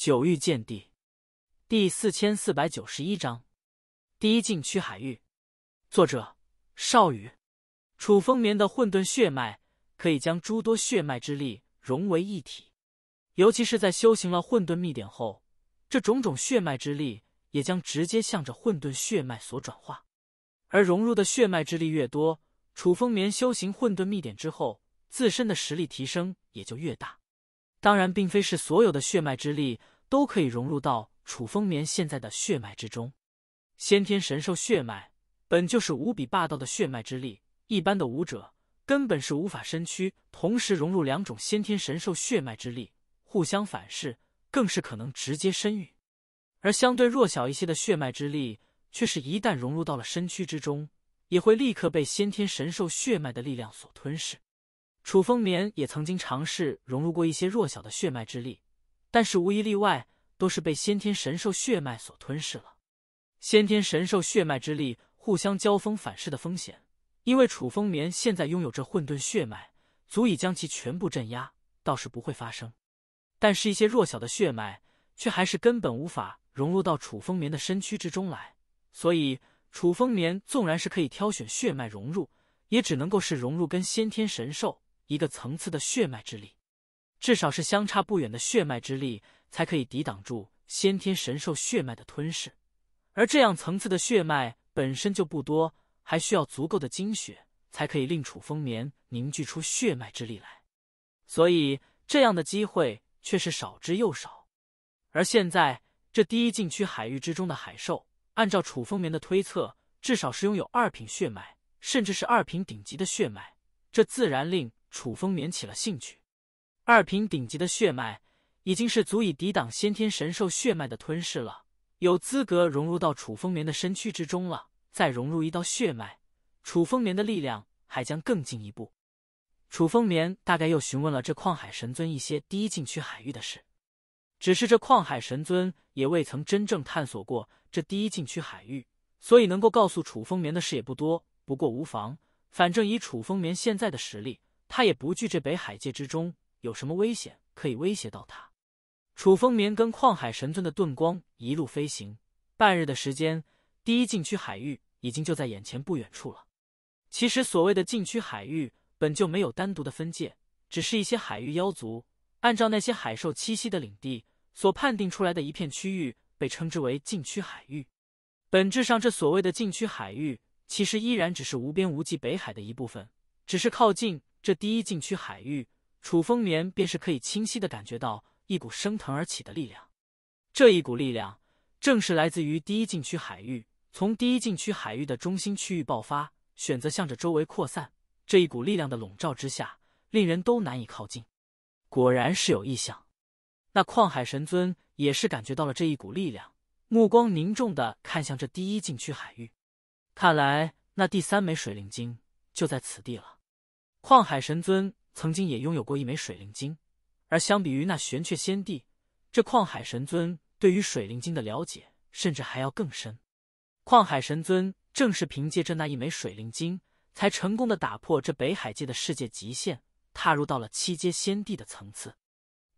九域剑帝，第四千四百九十一章，第一禁区海域。作者：少羽。楚风眠的混沌血脉可以将诸多血脉之力融为一体，尤其是在修行了混沌秘典后，这种种血脉之力也将直接向着混沌血脉所转化。而融入的血脉之力越多，楚风眠修行混沌秘典之后，自身的实力提升也就越大。当然，并非是所有的血脉之力都可以融入到楚风眠现在的血脉之中。先天神兽血脉本就是无比霸道的血脉之力，一般的武者根本是无法身躯同时融入两种先天神兽血脉之力，互相反噬，更是可能直接身陨。而相对弱小一些的血脉之力，却是一旦融入到了身躯之中，也会立刻被先天神兽血脉的力量所吞噬。楚风眠也曾经尝试融入过一些弱小的血脉之力，但是无一例外都是被先天神兽血脉所吞噬了。先天神兽血脉之力互相交锋反噬的风险，因为楚风眠现在拥有着混沌血脉，足以将其全部镇压，倒是不会发生。但是，一些弱小的血脉却还是根本无法融入到楚风眠的身躯之中来，所以楚风眠纵然是可以挑选血脉融入，也只能够是融入跟先天神兽。一个层次的血脉之力，至少是相差不远的血脉之力，才可以抵挡住先天神兽血脉的吞噬。而这样层次的血脉本身就不多，还需要足够的精血，才可以令楚风眠凝聚出血脉之力来。所以，这样的机会却是少之又少。而现在，这第一禁区海域之中的海兽，按照楚风眠的推测，至少是拥有二品血脉，甚至是二品顶级的血脉，这自然令。楚风眠起了兴趣，二品顶级的血脉已经是足以抵挡先天神兽血脉的吞噬了，有资格融入到楚风眠的身躯之中了。再融入一道血脉，楚风眠的力量还将更进一步。楚风眠大概又询问了这旷海神尊一些第一禁区海域的事，只是这旷海神尊也未曾真正探索过这第一禁区海域，所以能够告诉楚风眠的事也不多。不过无妨，反正以楚风眠现在的实力。他也不惧这北海界之中有什么危险可以威胁到他。楚风眠跟旷海神尊的遁光一路飞行，半日的时间，第一禁区海域已经就在眼前不远处了。其实所谓的禁区海域本就没有单独的分界，只是一些海域妖族按照那些海兽栖息的领地所判定出来的一片区域，被称之为禁区海域。本质上，这所谓的禁区海域其实依然只是无边无际北海的一部分，只是靠近。这第一禁区海域，楚风眠便是可以清晰的感觉到一股升腾而起的力量。这一股力量正是来自于第一禁区海域，从第一禁区海域的中心区域爆发，选择向着周围扩散。这一股力量的笼罩之下，令人都难以靠近。果然是有异象。那旷海神尊也是感觉到了这一股力量，目光凝重的看向这第一禁区海域。看来那第三枚水灵晶就在此地了。旷海神尊曾经也拥有过一枚水灵晶，而相比于那玄雀仙帝，这旷海神尊对于水灵晶的了解甚至还要更深。旷海神尊正是凭借着那一枚水灵晶，才成功的打破这北海界的世界极限，踏入到了七阶仙帝的层次。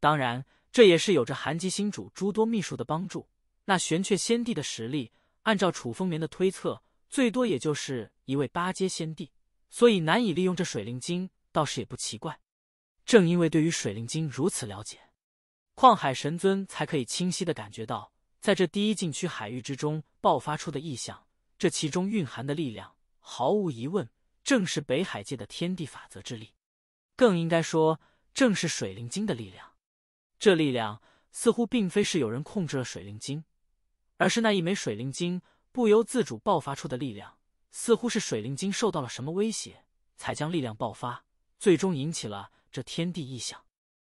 当然，这也是有着寒极星主诸多秘术的帮助。那玄雀仙帝的实力，按照楚风眠的推测，最多也就是一位八阶仙帝。所以难以利用这水灵晶，倒是也不奇怪。正因为对于水灵晶如此了解，旷海神尊才可以清晰的感觉到，在这第一禁区海域之中爆发出的异象，这其中蕴含的力量，毫无疑问正是北海界的天地法则之力，更应该说正是水灵晶的力量。这力量似乎并非是有人控制了水灵晶，而是那一枚水灵晶不由自主爆发出的力量。似乎是水灵晶受到了什么威胁，才将力量爆发，最终引起了这天地异象。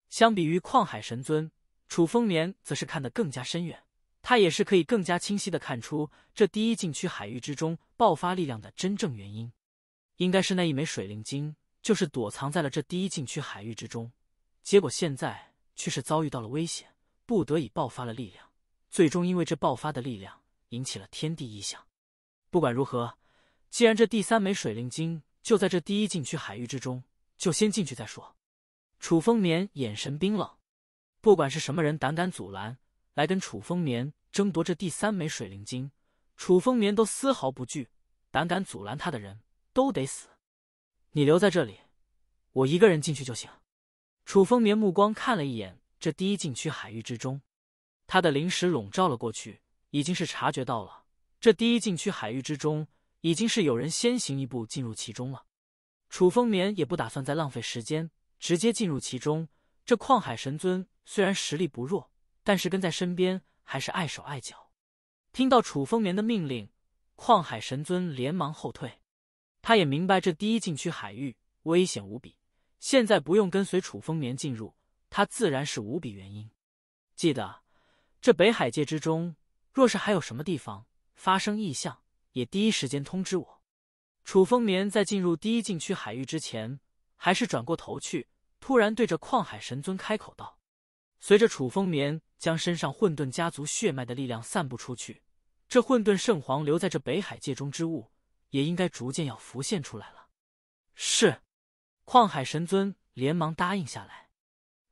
相比于旷海神尊，楚风眠则是看得更加深远，他也是可以更加清晰的看出这第一禁区海域之中爆发力量的真正原因。应该是那一枚水灵晶，就是躲藏在了这第一禁区海域之中，结果现在却是遭遇到了危险，不得已爆发了力量，最终因为这爆发的力量引起了天地异象。不管如何。既然这第三枚水灵晶就在这第一禁区海域之中，就先进去再说。楚风眠眼神冰冷，不管是什么人胆敢阻拦，来跟楚风眠争夺这第三枚水灵晶，楚风眠都丝毫不惧。胆敢阻拦他的人，都得死。你留在这里，我一个人进去就行。楚风眠目光看了一眼这第一禁区海域之中，他的灵识笼罩了过去，已经是察觉到了这第一禁区海域之中。已经是有人先行一步进入其中了，楚风眠也不打算再浪费时间，直接进入其中。这旷海神尊虽然实力不弱，但是跟在身边还是碍手碍脚。听到楚风眠的命令，旷海神尊连忙后退。他也明白这第一禁区海域危险无比，现在不用跟随楚风眠进入，他自然是无比原因。记得，这北海界之中，若是还有什么地方发生异象。也第一时间通知我。楚风眠在进入第一禁区海域之前，还是转过头去，突然对着旷海神尊开口道：“随着楚风眠将身上混沌家族血脉的力量散布出去，这混沌圣皇留在这北海界中之物，也应该逐渐要浮现出来了。”是，旷海神尊连忙答应下来。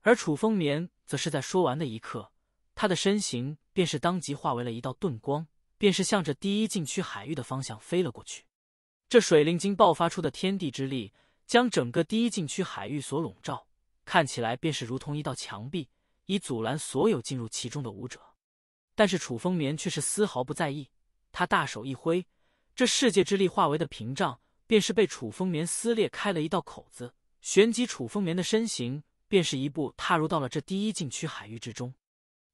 而楚风眠则是在说完的一刻，他的身形便是当即化为了一道遁光。便是向着第一禁区海域的方向飞了过去。这水灵晶爆发出的天地之力，将整个第一禁区海域所笼罩，看起来便是如同一道墙壁，以阻拦所有进入其中的武者。但是楚风眠却是丝毫不在意，他大手一挥，这世界之力化为的屏障，便是被楚风眠撕裂开了一道口子。旋即，楚风眠的身形便是一步踏入到了这第一禁区海域之中。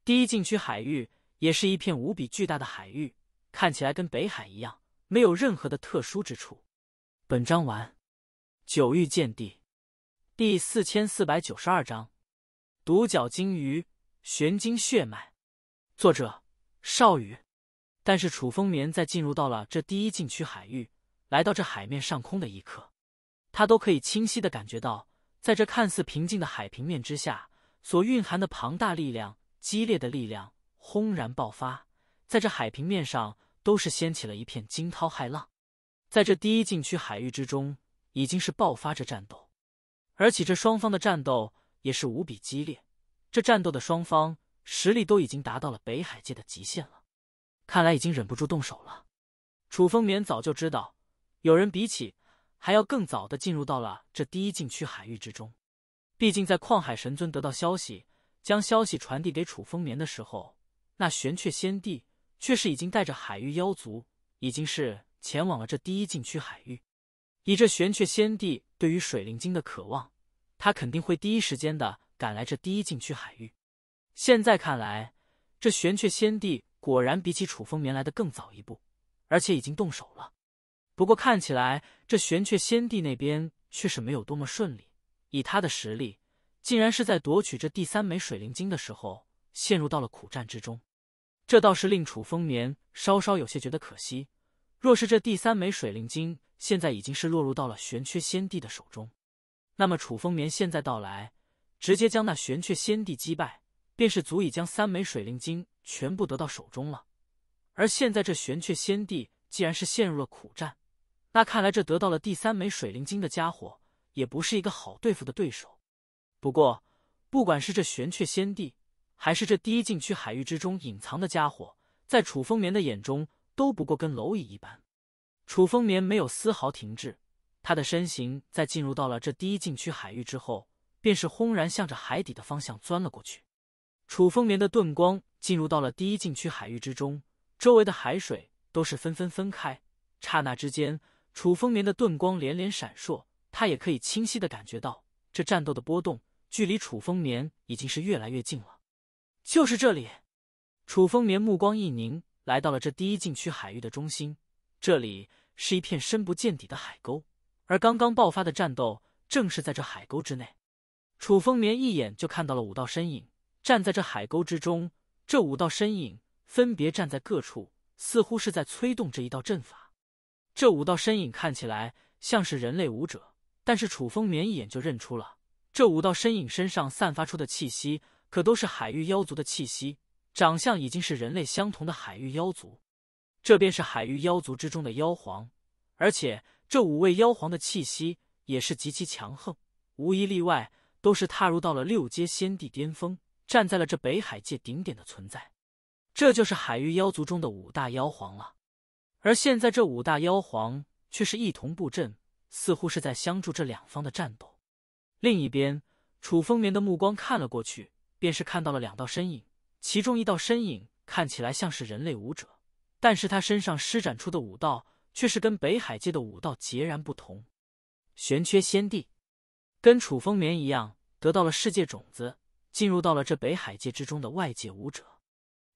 第一禁区海域。也是一片无比巨大的海域，看起来跟北海一样，没有任何的特殊之处。本章完。九域见地，第四千四百九十二章：独角鲸鱼玄晶血脉。作者：少羽。但是楚风眠在进入到了这第一禁区海域，来到这海面上空的一刻，他都可以清晰的感觉到，在这看似平静的海平面之下，所蕴含的庞大力量，激烈的力量。轰然爆发，在这海平面上都是掀起了一片惊涛骇浪，在这第一禁区海域之中，已经是爆发着战斗，而且这双方的战斗也是无比激烈。这战斗的双方实力都已经达到了北海界的极限了，看来已经忍不住动手了。楚风眠早就知道，有人比起还要更早的进入到了这第一禁区海域之中，毕竟在旷海神尊得到消息，将消息传递给楚风眠的时候。那玄雀仙帝却是已经带着海域妖族，已经是前往了这第一禁区海域。以这玄雀仙帝对于水灵晶的渴望，他肯定会第一时间的赶来这第一禁区海域。现在看来，这玄雀仙帝果然比起楚风眠来的更早一步，而且已经动手了。不过看起来，这玄雀仙帝那边却是没有多么顺利。以他的实力，竟然是在夺取这第三枚水灵晶的时候。陷入到了苦战之中，这倒是令楚风眠稍稍有些觉得可惜。若是这第三枚水灵晶现在已经是落入到了玄缺先帝的手中，那么楚风眠现在到来，直接将那玄缺先帝击败，便是足以将三枚水灵晶全部得到手中了。而现在这玄缺先帝既然是陷入了苦战，那看来这得到了第三枚水灵晶的家伙也不是一个好对付的对手。不过，不管是这玄缺先帝。还是这第一禁区海域之中隐藏的家伙，在楚风眠的眼中都不过跟蝼蚁一般。楚风眠没有丝毫停滞，他的身形在进入到了这第一禁区海域之后，便是轰然向着海底的方向钻了过去。楚风眠的盾光进入到了第一禁区海域之中，周围的海水都是纷纷分开。刹那之间，楚风眠的盾光连连闪烁，他也可以清晰的感觉到这战斗的波动距离楚风眠已经是越来越近了。就是这里，楚风眠目光一凝，来到了这第一禁区海域的中心。这里是一片深不见底的海沟，而刚刚爆发的战斗正是在这海沟之内。楚风眠一眼就看到了五道身影站在这海沟之中。这五道身影分别站在各处，似乎是在催动这一道阵法。这五道身影看起来像是人类武者，但是楚风眠一眼就认出了这五道身影身上散发出的气息。可都是海域妖族的气息，长相已经是人类相同的海域妖族。这便是海域妖族之中的妖皇，而且这五位妖皇的气息也是极其强横，无一例外都是踏入到了六阶仙帝巅峰，站在了这北海界顶点的存在。这就是海域妖族中的五大妖皇了。而现在，这五大妖皇却是一同步阵，似乎是在相助这两方的战斗。另一边，楚风眠的目光看了过去。便是看到了两道身影，其中一道身影看起来像是人类武者，但是他身上施展出的武道却是跟北海界的武道截然不同。玄缺仙帝跟楚风眠一样，得到了世界种子，进入到了这北海界之中的外界武者。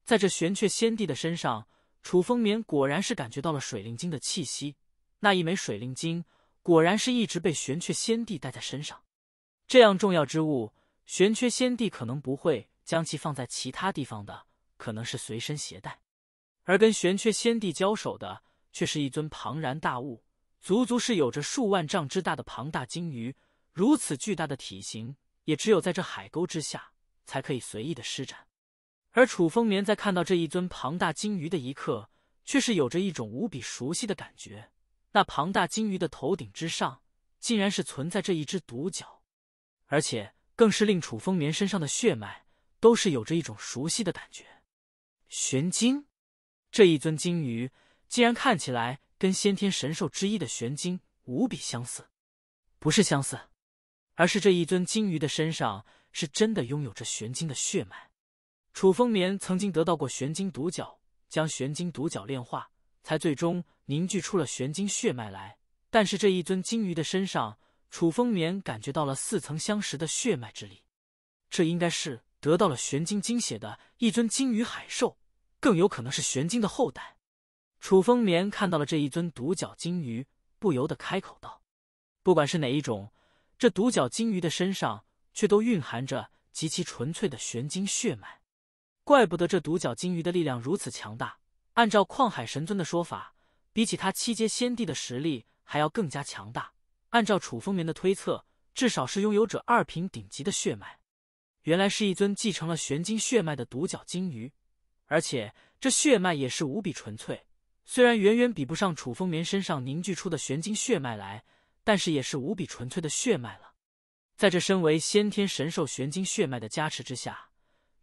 在这玄缺仙帝的身上，楚风眠果然是感觉到了水灵晶的气息，那一枚水灵晶果然是一直被玄缺仙帝带在身上，这样重要之物。玄缺先帝可能不会将其放在其他地方的，可能是随身携带。而跟玄缺先帝交手的却是一尊庞然大物，足足是有着数万丈之大的庞大鲸鱼。如此巨大的体型，也只有在这海沟之下才可以随意的施展。而楚风眠在看到这一尊庞大鲸鱼的一刻，却是有着一种无比熟悉的感觉。那庞大鲸鱼的头顶之上，竟然是存在着一只独角，而且。更是令楚风眠身上的血脉都是有着一种熟悉的感觉。玄金，这一尊金鱼竟然看起来跟先天神兽之一的玄金无比相似，不是相似，而是这一尊金鱼的身上是真的拥有着玄金的血脉。楚风眠曾经得到过玄金独角，将玄金独角炼化，才最终凝聚出了玄金血脉来。但是这一尊金鱼的身上。楚风眠感觉到了似曾相识的血脉之力，这应该是得到了玄晶精血的一尊金鱼海兽，更有可能是玄晶的后代。楚风眠看到了这一尊独角金鱼，不由得开口道：“不管是哪一种，这独角金鱼的身上却都蕴含着极其纯粹的玄晶血脉，怪不得这独角金鱼的力量如此强大。按照旷海神尊的说法，比起他七阶仙帝的实力还要更加强大。”按照楚风眠的推测，至少是拥有者二品顶级的血脉。原来是一尊继承了玄金血脉的独角金鱼，而且这血脉也是无比纯粹。虽然远远比不上楚风眠身上凝聚出的玄金血脉来，但是也是无比纯粹的血脉了。在这身为先天神兽玄金血脉的加持之下，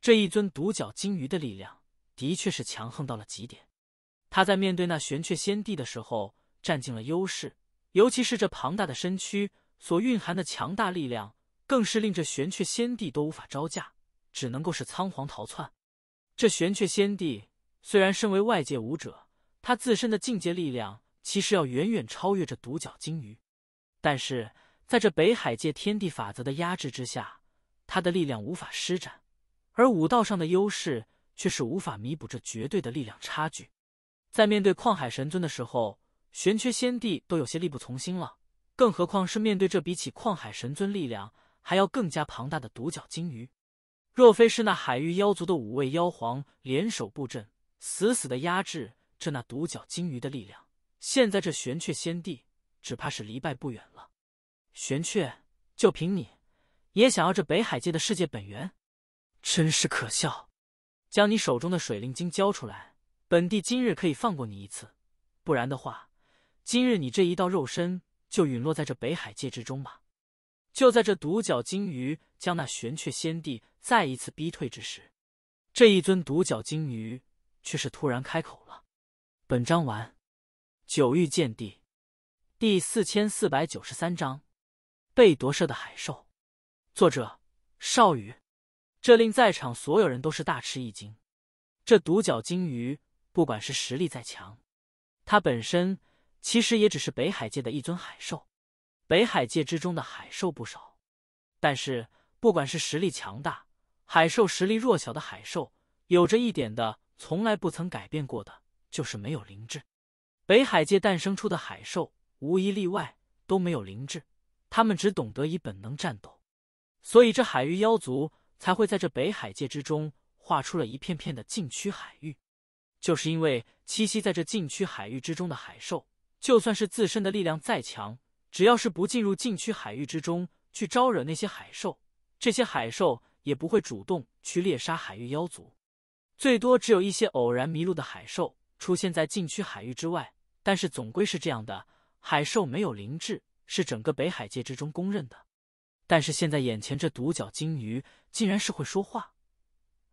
这一尊独角金鱼的力量的确是强横到了极点。他在面对那玄雀仙帝的时候，占尽了优势。尤其是这庞大的身躯所蕴含的强大力量，更是令这玄雀仙帝都无法招架，只能够是仓皇逃窜。这玄雀仙帝虽然身为外界武者，他自身的境界力量其实要远远超越这独角鲸鱼，但是在这北海界天地法则的压制之下，他的力量无法施展，而武道上的优势却是无法弥补这绝对的力量差距。在面对旷海神尊的时候。玄阙仙帝都有些力不从心了，更何况是面对这比起旷海神尊力量还要更加庞大的独角鲸鱼？若非是那海域妖族的五位妖皇联手布阵，死死的压制这那独角鲸鱼的力量，现在这玄阙仙帝只怕是离败不远了。玄阙，就凭你也想要这北海界的世界本源，真是可笑！将你手中的水灵晶交出来，本帝今日可以放过你一次，不然的话。今日你这一道肉身就陨落在这北海界之中吧！就在这独角鲸鱼将那玄雀仙帝再一次逼退之时，这一尊独角鲸鱼却是突然开口了。本章完。九域剑帝第四千四百九十三章被夺舍的海兽。作者：少羽。这令在场所有人都是大吃一惊。这独角鲸鱼，不管是实力再强，它本身。其实也只是北海界的一尊海兽，北海界之中的海兽不少，但是不管是实力强大、海兽实力弱小的海兽，有着一点的从来不曾改变过的，就是没有灵智。北海界诞生出的海兽无一例外都没有灵智，他们只懂得以本能战斗，所以这海域妖族才会在这北海界之中划出了一片片的禁区海域，就是因为栖息在这禁区海域之中的海兽。就算是自身的力量再强，只要是不进入禁区海域之中去招惹那些海兽，这些海兽也不会主动去猎杀海域妖族，最多只有一些偶然迷路的海兽出现在禁区海域之外。但是总归是这样的，海兽没有灵智，是整个北海界之中公认的。但是现在眼前这独角鲸鱼竟然是会说话，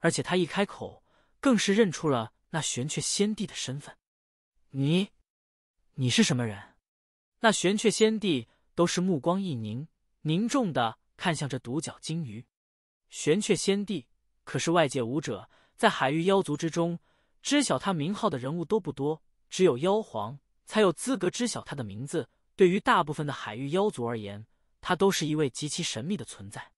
而且它一开口，更是认出了那玄雀仙帝的身份。你。你是什么人？那玄雀仙帝都是目光一凝，凝重的看向这独角金鱼。玄雀仙帝可是外界武者，在海域妖族之中，知晓他名号的人物都不多，只有妖皇才有资格知晓他的名字。对于大部分的海域妖族而言，他都是一位极其神秘的存在。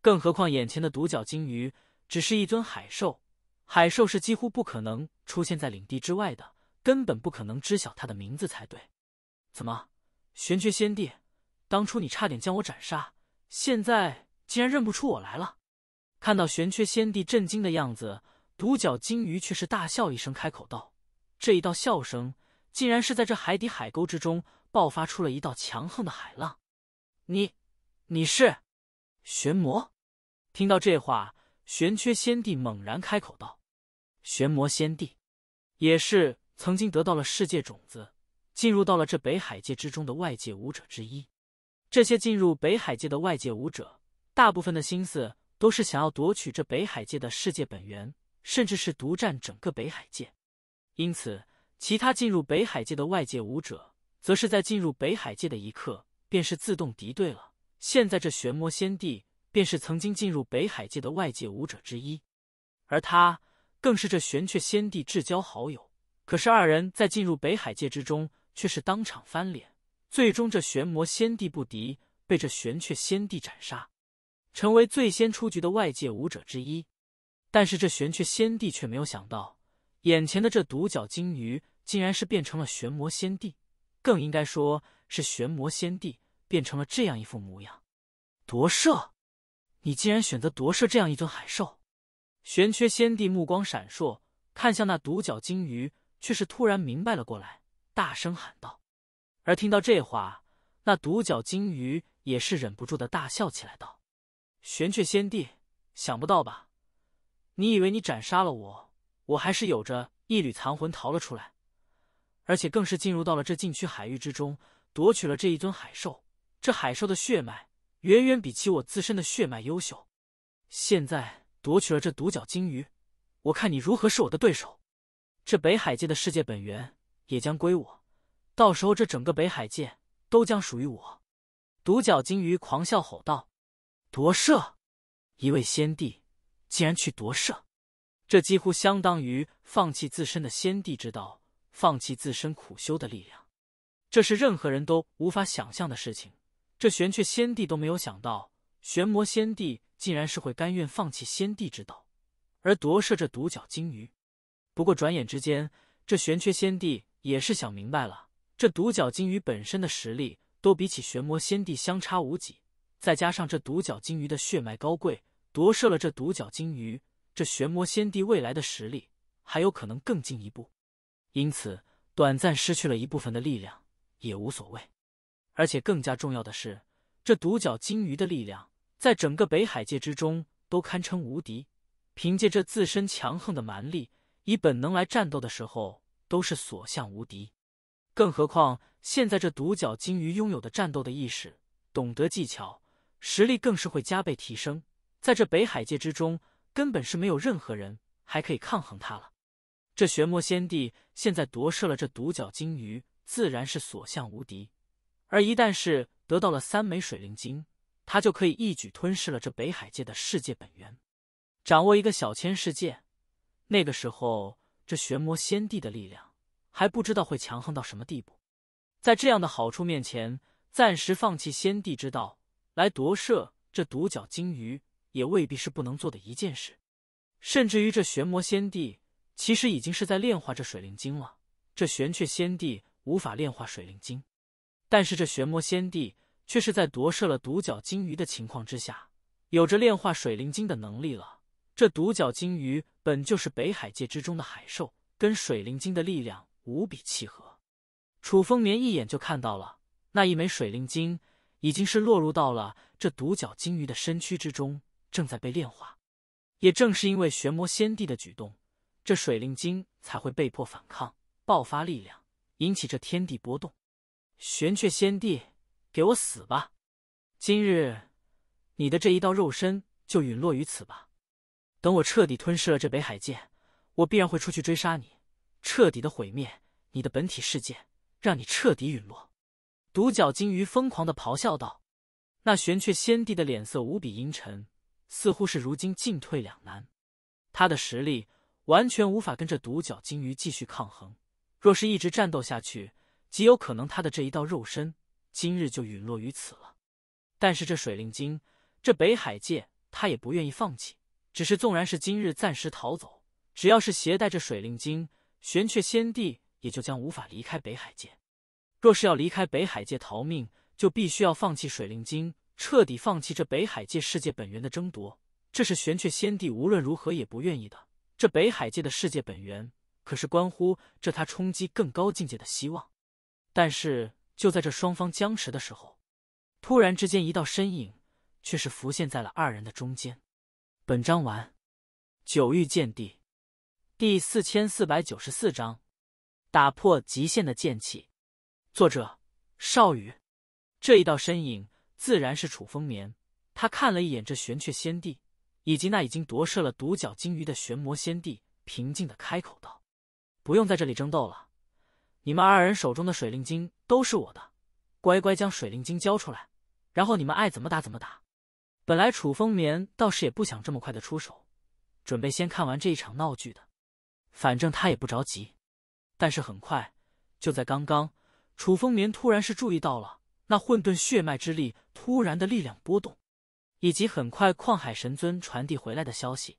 更何况眼前的独角金鱼只是一尊海兽，海兽是几乎不可能出现在领地之外的。根本不可能知晓他的名字才对，怎么，玄缺仙帝，当初你差点将我斩杀，现在竟然认不出我来了？看到玄缺仙帝震惊的样子，独角金鱼却是大笑一声，开口道：“这一道笑声，竟然是在这海底海沟之中爆发出了一道强横的海浪。”你，你是玄魔？听到这话，玄缺仙帝猛然开口道：“玄魔仙帝，也是。”曾经得到了世界种子，进入到了这北海界之中的外界武者之一。这些进入北海界的外界武者，大部分的心思都是想要夺取这北海界的世界本源，甚至是独占整个北海界。因此，其他进入北海界的外界武者，则是在进入北海界的一刻，便是自动敌对了。现在，这玄魔先帝便是曾经进入北海界的外界武者之一，而他更是这玄雀先帝至交好友。可是二人在进入北海界之中，却是当场翻脸，最终这玄魔先帝不敌，被这玄雀先帝斩杀，成为最先出局的外界武者之一。但是这玄雀先帝却没有想到，眼前的这独角鲸鱼竟然是变成了玄魔先帝，更应该说是玄魔先帝变成了这样一副模样。夺舍？你竟然选择夺舍这样一尊海兽？玄阙先帝目光闪烁，看向那独角鲸鱼。却是突然明白了过来，大声喊道：“而听到这话，那独角金鱼也是忍不住的大笑起来，道：‘玄雀仙帝，想不到吧？你以为你斩杀了我，我还是有着一缕残魂逃了出来，而且更是进入到了这禁区海域之中，夺取了这一尊海兽。这海兽的血脉远远比起我自身的血脉优秀。现在夺取了这独角金鱼，我看你如何是我的对手。’”这北海界的世界本源也将归我，到时候这整个北海界都将属于我。独角鲸鱼狂笑吼道：“夺舍！一位先帝竟然去夺舍，这几乎相当于放弃自身的先帝之道，放弃自身苦修的力量。这是任何人都无法想象的事情。这玄雀先帝都没有想到，玄魔先帝竟然是会甘愿放弃先帝之道，而夺舍这独角鲸鱼。”不过，转眼之间，这玄缺仙帝也是想明白了：这独角金鱼本身的实力，都比起玄魔仙帝相差无几。再加上这独角金鱼的血脉高贵，夺舍了这独角金鱼，这玄魔仙帝未来的实力还有可能更进一步。因此，短暂失去了一部分的力量也无所谓。而且更加重要的是，这独角金鱼的力量在整个北海界之中都堪称无敌。凭借着自身强横的蛮力。以本能来战斗的时候，都是所向无敌。更何况现在这独角鲸鱼拥有的战斗的意识，懂得技巧，实力更是会加倍提升。在这北海界之中，根本是没有任何人还可以抗衡他了。这玄魔仙帝现在夺舍了这独角鲸鱼，自然是所向无敌。而一旦是得到了三枚水灵晶，他就可以一举吞噬了这北海界的世界本源，掌握一个小千世界。那个时候，这玄魔仙帝的力量还不知道会强横到什么地步。在这样的好处面前，暂时放弃仙帝之道来夺舍这独角金鱼，也未必是不能做的一件事。甚至于，这玄魔仙帝其实已经是在炼化这水灵晶了。这玄雀仙帝无法炼化水灵晶，但是这玄魔仙帝却是在夺舍了独角金鱼的情况之下，有着炼化水灵晶的能力了。这独角金鱼。本就是北海界之中的海兽，跟水灵晶的力量无比契合。楚风眠一眼就看到了，那一枚水灵晶已经是落入到了这独角鲸鱼的身躯之中，正在被炼化。也正是因为玄魔仙帝的举动，这水灵晶才会被迫反抗，爆发力量，引起这天地波动。玄雀仙帝，给我死吧！今日，你的这一道肉身就陨落于此吧！等我彻底吞噬了这北海界，我必然会出去追杀你，彻底的毁灭你的本体世界，让你彻底陨落。”独角鲸鱼疯狂的咆哮道。那玄雀仙帝的脸色无比阴沉，似乎是如今进退两难。他的实力完全无法跟这独角鲸鱼继续抗衡，若是一直战斗下去，极有可能他的这一道肉身今日就陨落于此了。但是这水灵精，这北海界，他也不愿意放弃。只是，纵然是今日暂时逃走，只要是携带着水灵晶，玄雀先帝也就将无法离开北海界。若是要离开北海界逃命，就必须要放弃水灵晶，彻底放弃这北海界世界本源的争夺。这是玄雀先帝无论如何也不愿意的。这北海界的世界本源，可是关乎这他冲击更高境界的希望。但是，就在这双方僵持的时候，突然之间，一道身影却是浮现在了二人的中间。本章完，《九域剑帝》第四千四百九十四章：打破极限的剑气。作者：少羽。这一道身影自然是楚风眠。他看了一眼这玄雀仙帝，以及那已经夺舍了独角鲸鱼的玄魔仙帝，平静的开口道：“不用在这里争斗了，你们二人手中的水灵晶都是我的，乖乖将水灵晶交出来，然后你们爱怎么打怎么打。”本来楚风眠倒是也不想这么快的出手，准备先看完这一场闹剧的，反正他也不着急。但是很快，就在刚刚，楚风眠突然是注意到了那混沌血脉之力突然的力量波动，以及很快旷海神尊传递回来的消息，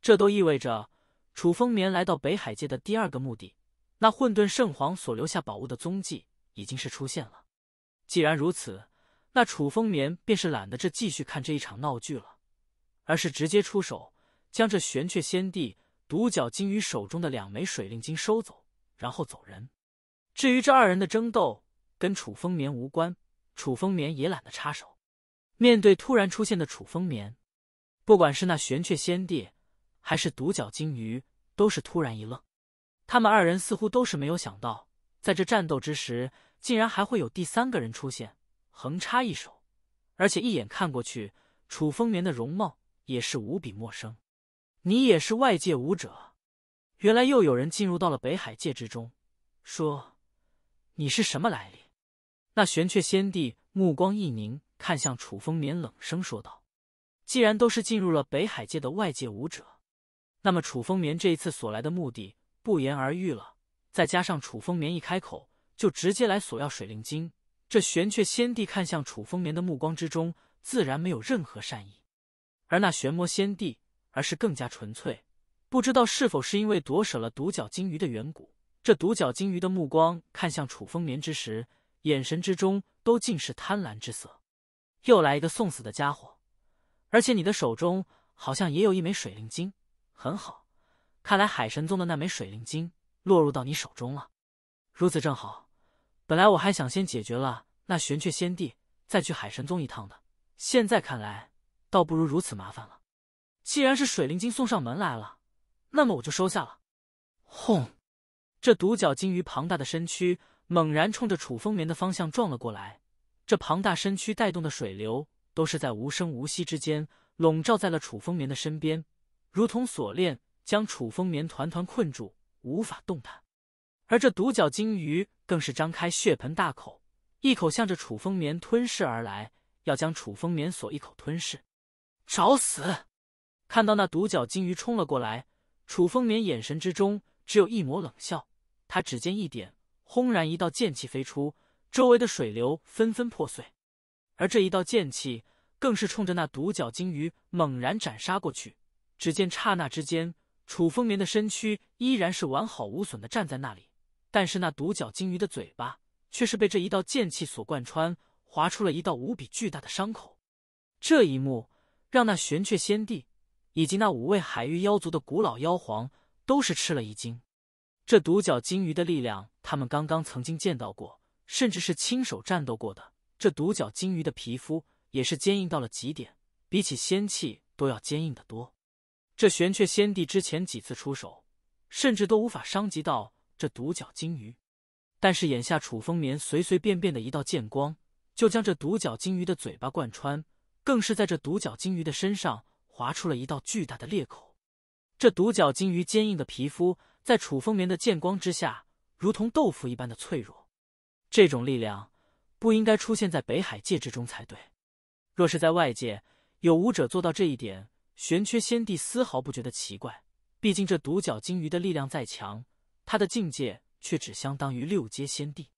这都意味着楚风眠来到北海界的第二个目的，那混沌圣皇所留下宝物的踪迹已经是出现了。既然如此，那楚风眠便是懒得这继续看这一场闹剧了，而是直接出手将这玄雀仙帝、独角金鱼手中的两枚水令金收走，然后走人。至于这二人的争斗，跟楚风眠无关，楚风眠也懒得插手。面对突然出现的楚风眠，不管是那玄雀仙帝还是独角金鱼，都是突然一愣。他们二人似乎都是没有想到，在这战斗之时，竟然还会有第三个人出现。横插一手，而且一眼看过去，楚风眠的容貌也是无比陌生。你也是外界武者？原来又有人进入到了北海界之中。说你是什么来历？那玄雀仙帝目光一凝，看向楚风眠，冷声说道：“既然都是进入了北海界的外界武者，那么楚风眠这一次所来的目的不言而喻了。再加上楚风眠一开口就直接来索要水灵晶。”这玄雀仙帝看向楚风眠的目光之中，自然没有任何善意，而那玄魔仙帝，而是更加纯粹。不知道是否是因为夺舍了独角金鱼的缘故，这独角金鱼的目光看向楚风眠之时，眼神之中都尽是贪婪之色。又来一个送死的家伙，而且你的手中好像也有一枚水灵晶，很好，看来海神宗的那枚水灵晶落入到你手中了，如此正好。本来我还想先解决了那玄雀仙帝，再去海神宗一趟的。现在看来，倒不如如此麻烦了。既然是水灵精送上门来了，那么我就收下了。轰！这独角鲸鱼庞大的身躯猛然冲着楚风眠的方向撞了过来，这庞大身躯带动的水流都是在无声无息之间笼罩在了楚风眠的身边，如同锁链将楚风眠团团困住，无法动弹。而这独角鲸鱼更是张开血盆大口，一口向着楚风眠吞噬而来，要将楚风眠所一口吞噬，找死！看到那独角鲸鱼冲了过来，楚风眠眼神之中只有一抹冷笑。他指尖一点，轰然一道剑气飞出，周围的水流纷纷破碎。而这一道剑气更是冲着那独角鲸鱼猛然斩杀过去。只见刹那之间，楚风眠的身躯依然是完好无损的站在那里。但是那独角鲸鱼的嘴巴却是被这一道剑气所贯穿，划出了一道无比巨大的伤口。这一幕让那玄雀仙帝以及那五位海域妖族的古老妖皇都是吃了一惊。这独角鲸鱼的力量，他们刚刚曾经见到过，甚至是亲手战斗过的。这独角鲸鱼的皮肤也是坚硬到了极点，比起仙气都要坚硬得多。这玄雀仙帝之前几次出手，甚至都无法伤及到。这独角金鱼，但是眼下楚风眠随随便便的一道剑光，就将这独角金鱼的嘴巴贯穿，更是在这独角金鱼的身上划出了一道巨大的裂口。这独角金鱼坚硬的皮肤，在楚风眠的剑光之下，如同豆腐一般的脆弱。这种力量不应该出现在北海界之中才对。若是在外界有武者做到这一点，玄缺先帝丝毫不觉得奇怪。毕竟这独角金鱼的力量再强。他的境界却只相当于六阶仙帝，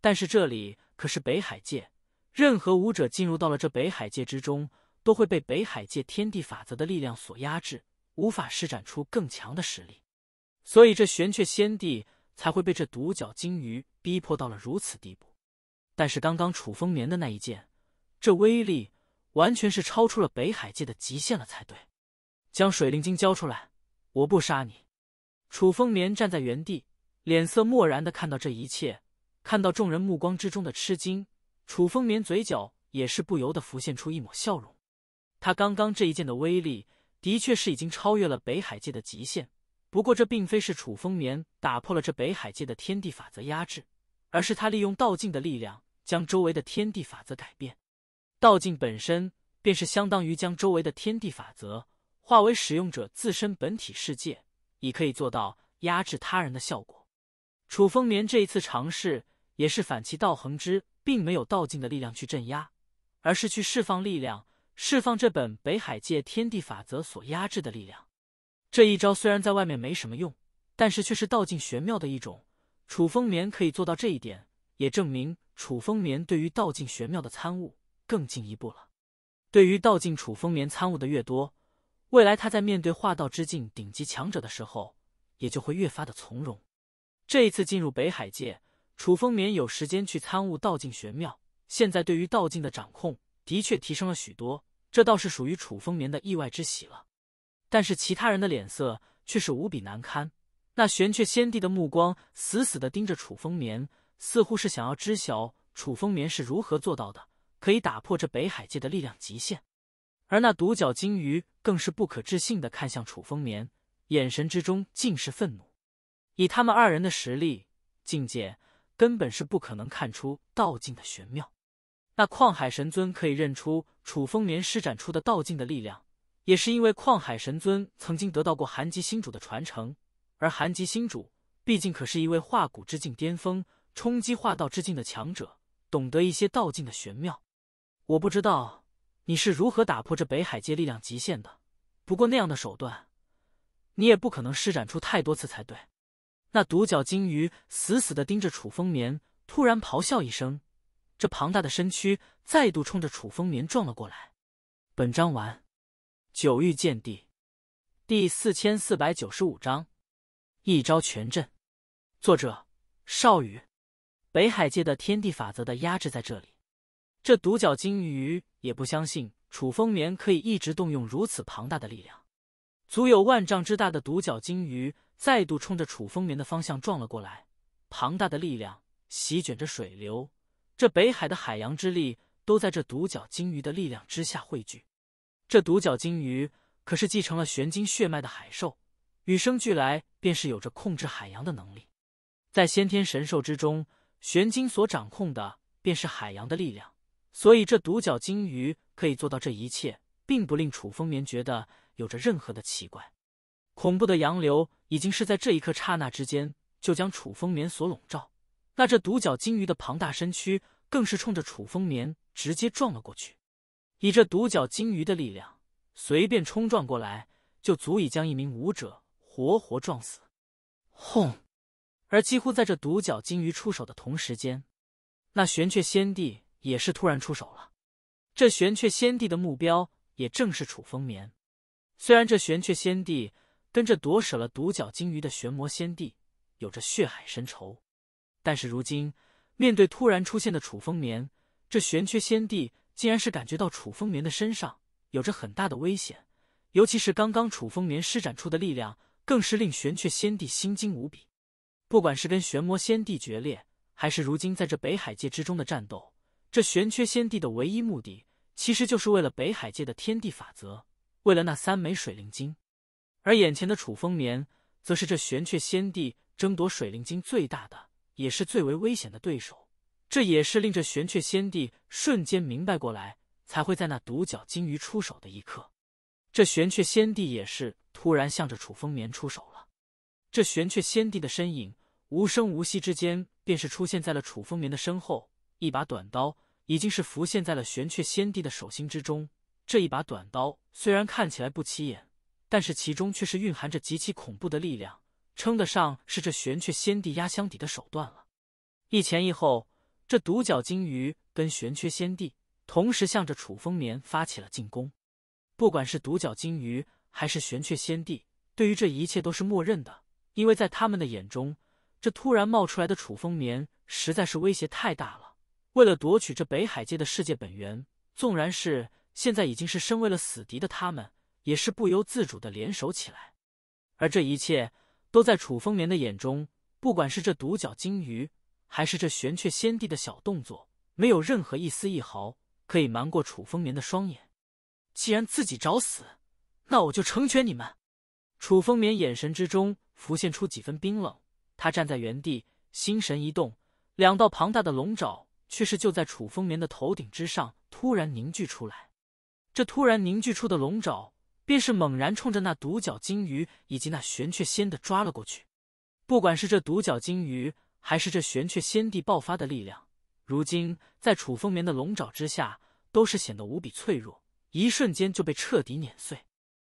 但是这里可是北海界，任何武者进入到了这北海界之中，都会被北海界天地法则的力量所压制，无法施展出更强的实力，所以这玄雀仙帝才会被这独角鲸鱼逼迫到了如此地步。但是刚刚楚风眠的那一剑，这威力完全是超出了北海界的极限了才对。将水灵晶交出来，我不杀你。楚风眠站在原地，脸色漠然的看到这一切，看到众人目光之中的吃惊，楚风眠嘴角也是不由得浮现出一抹笑容。他刚刚这一剑的威力，的确是已经超越了北海界的极限。不过，这并非是楚风眠打破了这北海界的天地法则压制，而是他利用道境的力量，将周围的天地法则改变。道境本身，便是相当于将周围的天地法则化为使用者自身本体世界。已可以做到压制他人的效果。楚风眠这一次尝试，也是反其道横之，并没有道尽的力量去镇压，而是去释放力量，释放这本北海界天地法则所压制的力量。这一招虽然在外面没什么用，但是却是道尽玄妙的一种。楚风眠可以做到这一点，也证明楚风眠对于道尽玄妙的参悟更进一步了。对于道尽，楚风眠参悟的越多。未来他在面对化道之境顶级强者的时候，也就会越发的从容。这一次进入北海界，楚风眠有时间去参悟道境玄妙。现在对于道境的掌控，的确提升了许多，这倒是属于楚风眠的意外之喜了。但是其他人的脸色却是无比难堪。那玄雀先帝的目光死死的盯着楚风眠，似乎是想要知晓楚风眠是如何做到的，可以打破这北海界的力量极限。而那独角金鱼更是不可置信地看向楚风眠，眼神之中尽是愤怒。以他们二人的实力境界，根本是不可能看出道境的玄妙。那旷海神尊可以认出楚风眠施展出的道境的力量，也是因为旷海神尊曾经得到过寒极星主的传承。而寒极星主毕竟可是一位化骨之境巅峰，冲击化道之境的强者，懂得一些道境的玄妙。我不知道。你是如何打破这北海界力量极限的？不过那样的手段，你也不可能施展出太多次才对。那独角鲸鱼死死的盯着楚风眠，突然咆哮一声，这庞大的身躯再度冲着楚风眠撞了过来。本章完。九域剑帝第四千四百九十五章一招全阵。作者：少羽。北海界的天地法则的压制在这里。这独角鲸鱼也不相信楚风眠可以一直动用如此庞大的力量，足有万丈之大的独角鲸鱼再度冲着楚风眠的方向撞了过来，庞大的力量席卷着水流，这北海的海洋之力都在这独角鲸鱼的力量之下汇聚。这独角鲸鱼可是继承了玄金血脉的海兽，与生俱来便是有着控制海洋的能力，在先天神兽之中，玄金所掌控的便是海洋的力量。所以，这独角金鱼可以做到这一切，并不令楚风眠觉得有着任何的奇怪。恐怖的洋流已经是在这一刻刹那之间就将楚风眠所笼罩，那这独角金鱼的庞大身躯更是冲着楚风眠直接撞了过去。以这独角金鱼的力量，随便冲撞过来，就足以将一名武者活活撞死。轰！而几乎在这独角金鱼出手的同时间，那玄雀仙帝。也是突然出手了，这玄雀先帝的目标也正是楚风眠。虽然这玄雀先帝跟着夺舍了独角鲸鱼的玄魔先帝有着血海深仇，但是如今面对突然出现的楚风眠，这玄雀先帝竟然是感觉到楚风眠的身上有着很大的危险，尤其是刚刚楚风眠施展出的力量，更是令玄雀先帝心惊无比。不管是跟玄魔先帝决裂，还是如今在这北海界之中的战斗。这玄阙仙帝的唯一目的，其实就是为了北海界的天地法则，为了那三枚水灵晶。而眼前的楚风眠，则是这玄阙仙帝争夺水灵晶最大的，也是最为危险的对手。这也是令这玄阙仙帝瞬间明白过来，才会在那独角鲸鱼出手的一刻，这玄雀仙帝也是突然向着楚风眠出手了。这玄雀仙帝的身影无声无息之间，便是出现在了楚风眠的身后。一把短刀已经是浮现在了玄阙先帝的手心之中。这一把短刀虽然看起来不起眼，但是其中却是蕴含着极其恐怖的力量，称得上是这玄阙先帝压箱底的手段了。一前一后，这独角金鱼跟玄阙先帝同时向着楚风眠发起了进攻。不管是独角金鱼还是玄阙先帝，对于这一切都是默认的，因为在他们的眼中，这突然冒出来的楚风眠实在是威胁太大了。为了夺取这北海界的世界本源，纵然是现在已经是身为了死敌的他们，也是不由自主的联手起来。而这一切都在楚风眠的眼中，不管是这独角鲸鱼，还是这玄雀仙帝的小动作，没有任何一丝一毫可以瞒过楚风眠的双眼。既然自己找死，那我就成全你们。楚风眠眼神之中浮现出几分冰冷，他站在原地，心神一动，两道庞大的龙爪。却是就在楚风眠的头顶之上突然凝聚出来，这突然凝聚出的龙爪，便是猛然冲着那独角金鱼以及那玄雀仙的抓了过去。不管是这独角金鱼，还是这玄雀仙帝爆发的力量，如今在楚风眠的龙爪之下，都是显得无比脆弱，一瞬间就被彻底碾碎。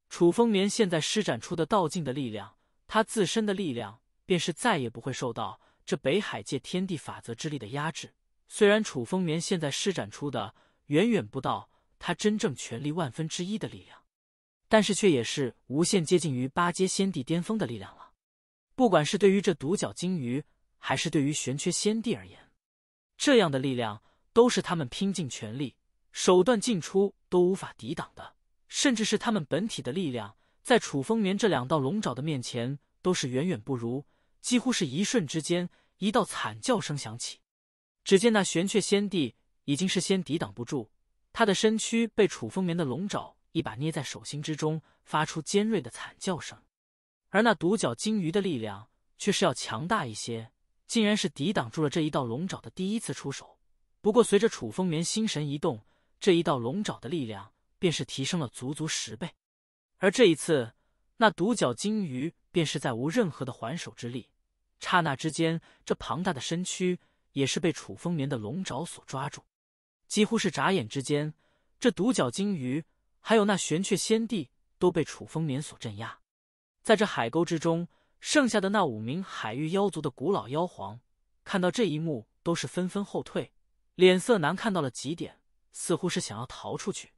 楚风眠现在施展出的道境的力量，他自身的力量，便是再也不会受到这北海界天地法则之力的压制。虽然楚风眠现在施展出的远远不到他真正权力万分之一的力量，但是却也是无限接近于八阶仙帝巅峰的力量了。不管是对于这独角鲸鱼，还是对于玄缺仙帝而言，这样的力量都是他们拼尽全力、手段尽出都无法抵挡的，甚至是他们本体的力量，在楚风眠这两道龙爪的面前都是远远不如。几乎是一瞬之间，一道惨叫声响起。只见那玄雀仙帝已经是先抵挡不住，他的身躯被楚风眠的龙爪一把捏在手心之中，发出尖锐的惨叫声。而那独角鲸鱼的力量却是要强大一些，竟然是抵挡住了这一道龙爪的第一次出手。不过随着楚风眠心神一动，这一道龙爪的力量便是提升了足足十倍。而这一次，那独角鲸鱼便是在无任何的还手之力，刹那之间，这庞大的身躯。也是被楚风眠的龙爪所抓住，几乎是眨眼之间，这独角鲸鱼还有那玄雀仙帝都被楚风眠所镇压，在这海沟之中，剩下的那五名海域妖族的古老妖皇看到这一幕，都是纷纷后退，脸色难看到了极点，似乎是想要逃出去。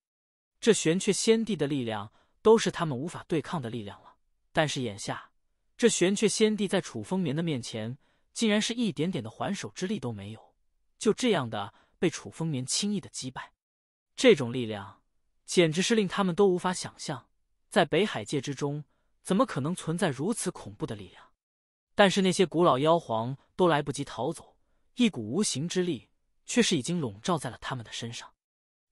这玄雀仙帝的力量都是他们无法对抗的力量了，但是眼下，这玄雀仙帝在楚风眠的面前。竟然是一点点的还手之力都没有，就这样的被楚风眠轻易的击败，这种力量简直是令他们都无法想象，在北海界之中，怎么可能存在如此恐怖的力量？但是那些古老妖皇都来不及逃走，一股无形之力却是已经笼罩在了他们的身上。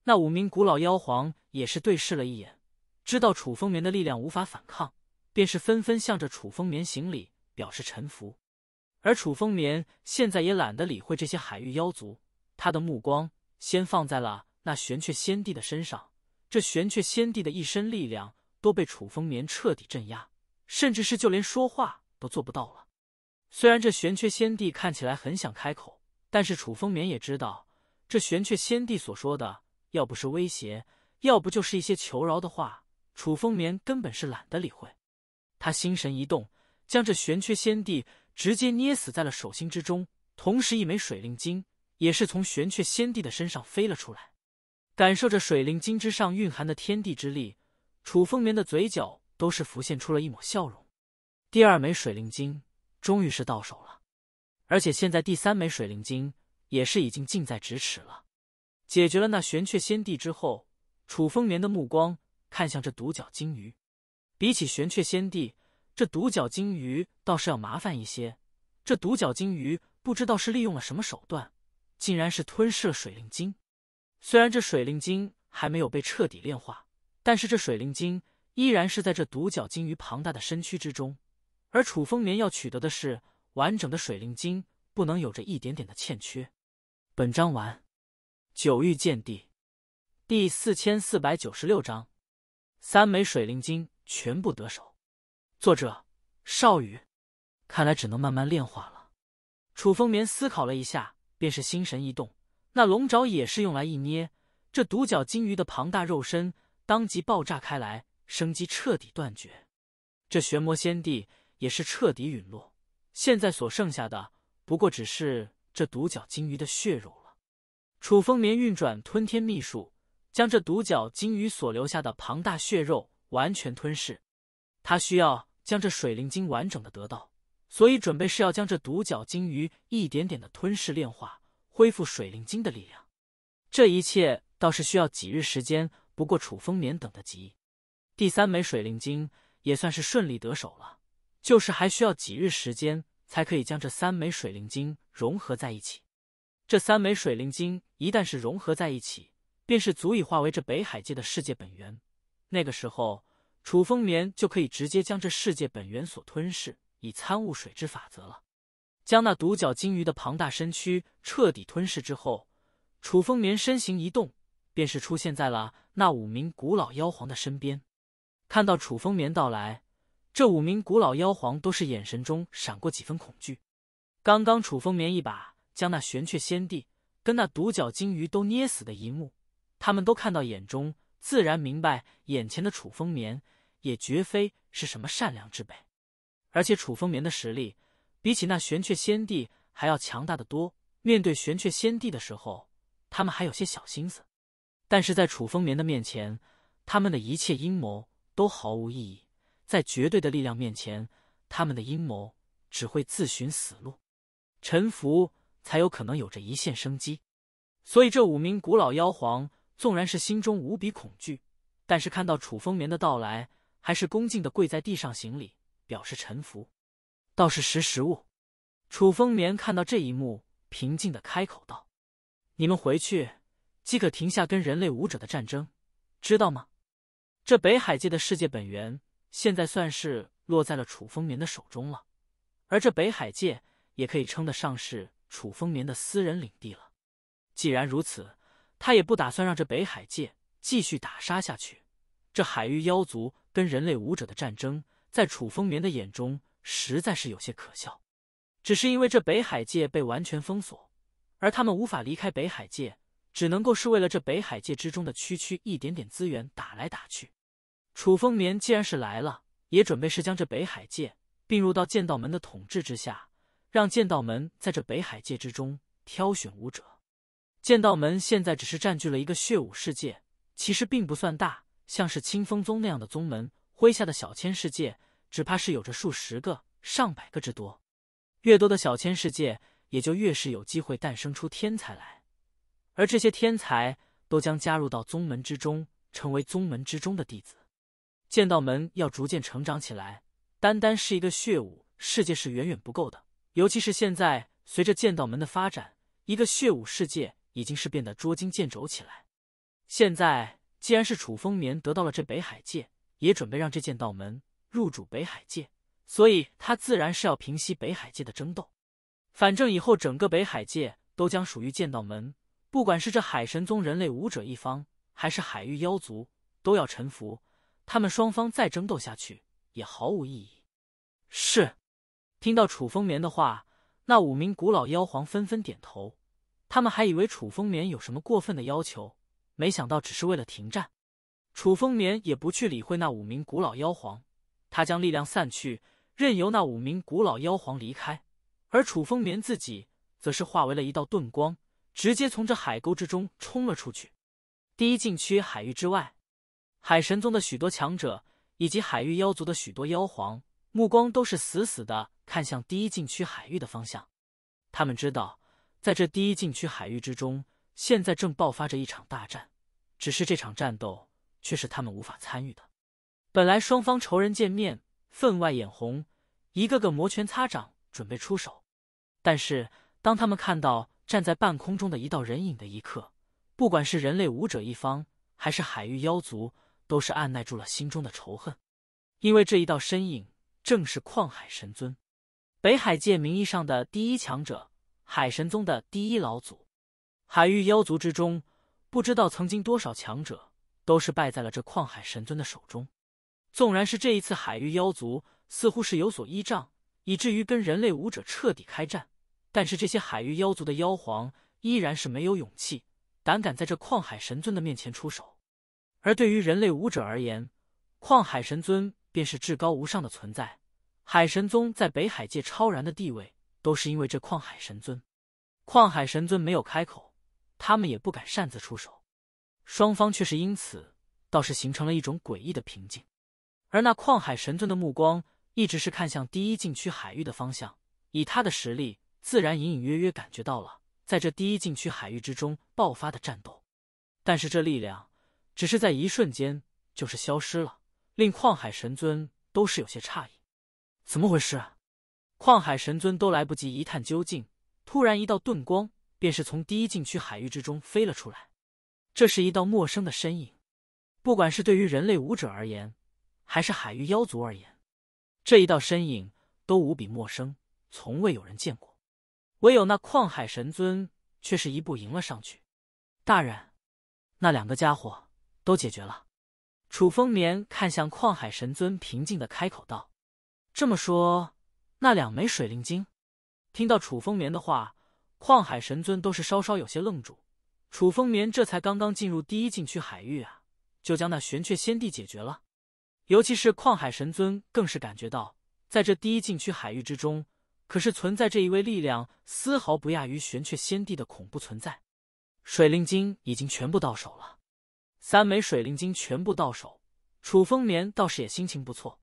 那五名古老妖皇也是对视了一眼，知道楚风眠的力量无法反抗，便是纷纷向着楚风眠行礼，表示臣服。而楚风眠现在也懒得理会这些海域妖族，他的目光先放在了那玄雀仙帝的身上。这玄雀仙帝的一身力量都被楚风眠彻底镇压，甚至是就连说话都做不到了。虽然这玄雀仙帝看起来很想开口，但是楚风眠也知道，这玄雀仙帝所说的，要不是威胁，要不就是一些求饶的话。楚风眠根本是懒得理会。他心神一动，将这玄雀仙帝。直接捏死在了手心之中，同时一枚水灵晶也是从玄雀仙帝的身上飞了出来。感受着水灵晶之上蕴含的天地之力，楚风眠的嘴角都是浮现出了一抹笑容。第二枚水灵晶终于是到手了，而且现在第三枚水灵晶也是已经近在咫尺了。解决了那玄雀仙帝之后，楚风眠的目光看向这独角鲸鱼，比起玄雀仙帝。这独角金鱼倒是要麻烦一些。这独角金鱼不知道是利用了什么手段，竟然是吞噬了水灵晶。虽然这水灵晶还没有被彻底炼化，但是这水灵晶依然是在这独角金鱼庞大的身躯之中。而楚风眠要取得的是完整的水灵晶，不能有着一点点的欠缺。本章完。九域剑帝第四千四百九十六章：三枚水灵晶全部得手。作者少宇，看来只能慢慢炼化了。楚风眠思考了一下，便是心神一动，那龙爪也是用来一捏，这独角金鱼的庞大肉身当即爆炸开来，生机彻底断绝。这玄魔仙帝也是彻底陨落，现在所剩下的不过只是这独角金鱼的血肉了。楚风眠运转吞天秘术，将这独角金鱼所留下的庞大血肉完全吞噬，他需要。将这水灵晶完整的得到，所以准备是要将这独角鲸鱼一点点的吞噬炼化，恢复水灵晶的力量。这一切倒是需要几日时间，不过楚风眠等得急。第三枚水灵晶也算是顺利得手了，就是还需要几日时间才可以将这三枚水灵晶融合在一起。这三枚水灵晶一旦是融合在一起，便是足以化为这北海界的世界本源。那个时候。楚风眠就可以直接将这世界本源所吞噬，以参悟水之法则了。将那独角鲸鱼的庞大身躯彻底吞噬之后，楚风眠身形一动，便是出现在了那五名古老妖皇的身边。看到楚风眠到来，这五名古老妖皇都是眼神中闪过几分恐惧。刚刚楚风眠一把将那玄雀仙帝跟那独角鲸鱼都捏死的一幕，他们都看到眼中。自然明白，眼前的楚风眠也绝非是什么善良之辈，而且楚风眠的实力比起那玄雀仙帝还要强大的多。面对玄雀仙帝的时候，他们还有些小心思，但是在楚风眠的面前，他们的一切阴谋都毫无意义。在绝对的力量面前，他们的阴谋只会自寻死路，臣服才有可能有着一线生机。所以，这五名古老妖皇。纵然是心中无比恐惧，但是看到楚风眠的到来，还是恭敬的跪在地上行礼，表示臣服。倒是识时务。楚风眠看到这一幕，平静的开口道：“你们回去，即可停下跟人类武者的战争，知道吗？”这北海界的世界本源，现在算是落在了楚风眠的手中了。而这北海界，也可以称得上是楚风眠的私人领地了。既然如此。他也不打算让这北海界继续打杀下去，这海域妖族跟人类武者的战争，在楚风眠的眼中实在是有些可笑。只是因为这北海界被完全封锁，而他们无法离开北海界，只能够是为了这北海界之中的区区一点点资源打来打去。楚风眠既然是来了，也准备是将这北海界并入到剑道门的统治之下，让剑道门在这北海界之中挑选武者。剑道门现在只是占据了一个血武世界，其实并不算大。像是清风宗那样的宗门，麾下的小千世界，只怕是有着数十个、上百个之多。越多的小千世界，也就越是有机会诞生出天才来。而这些天才，都将加入到宗门之中，成为宗门之中的弟子。剑道门要逐渐成长起来，单单是一个血武世界是远远不够的。尤其是现在，随着剑道门的发展，一个血武世界。已经是变得捉襟见肘起来。现在既然是楚风眠得到了这北海界，也准备让这剑道门入主北海界，所以他自然是要平息北海界的争斗。反正以后整个北海界都将属于剑道门，不管是这海神宗人类武者一方，还是海域妖族，都要臣服。他们双方再争斗下去也毫无意义。是，听到楚风眠的话，那五名古老妖皇纷纷点头。他们还以为楚风眠有什么过分的要求，没想到只是为了停战。楚风眠也不去理会那五名古老妖皇，他将力量散去，任由那五名古老妖皇离开。而楚风眠自己则是化为了一道遁光，直接从这海沟之中冲了出去。第一禁区海域之外，海神宗的许多强者以及海域妖族的许多妖皇，目光都是死死的看向第一禁区海域的方向。他们知道。在这第一禁区海域之中，现在正爆发着一场大战。只是这场战斗却是他们无法参与的。本来双方仇人见面，分外眼红，一个个摩拳擦掌，准备出手。但是当他们看到站在半空中的一道人影的一刻，不管是人类武者一方，还是海域妖族，都是按耐住了心中的仇恨，因为这一道身影正是旷海神尊，北海界名义上的第一强者。海神宗的第一老祖，海域妖族之中，不知道曾经多少强者都是败在了这旷海神尊的手中。纵然是这一次海域妖族似乎是有所依仗，以至于跟人类武者彻底开战，但是这些海域妖族的妖皇依然是没有勇气胆敢在这旷海神尊的面前出手。而对于人类武者而言，旷海神尊便是至高无上的存在。海神宗在北海界超然的地位。都是因为这旷海神尊，旷海神尊没有开口，他们也不敢擅自出手。双方却是因此，倒是形成了一种诡异的平静。而那旷海神尊的目光一直是看向第一禁区海域的方向，以他的实力，自然隐隐约约感觉到了在这第一禁区海域之中爆发的战斗。但是这力量只是在一瞬间就是消失了，令旷海神尊都是有些诧异，怎么回事？旷海神尊都来不及一探究竟，突然一道遁光便是从第一禁区海域之中飞了出来。这是一道陌生的身影，不管是对于人类武者而言，还是海域妖族而言，这一道身影都无比陌生，从未有人见过。唯有那旷海神尊却是一步迎了上去。大人，那两个家伙都解决了。楚风眠看向旷海神尊，平静的开口道：“这么说。”那两枚水灵晶，听到楚风眠的话，旷海神尊都是稍稍有些愣住。楚风眠这才刚刚进入第一禁区海域啊，就将那玄雀仙帝解决了。尤其是旷海神尊，更是感觉到，在这第一禁区海域之中，可是存在这一位力量丝毫不亚于玄雀仙帝的恐怖存在。水灵晶已经全部到手了，三枚水灵晶全部到手，楚风眠倒是也心情不错。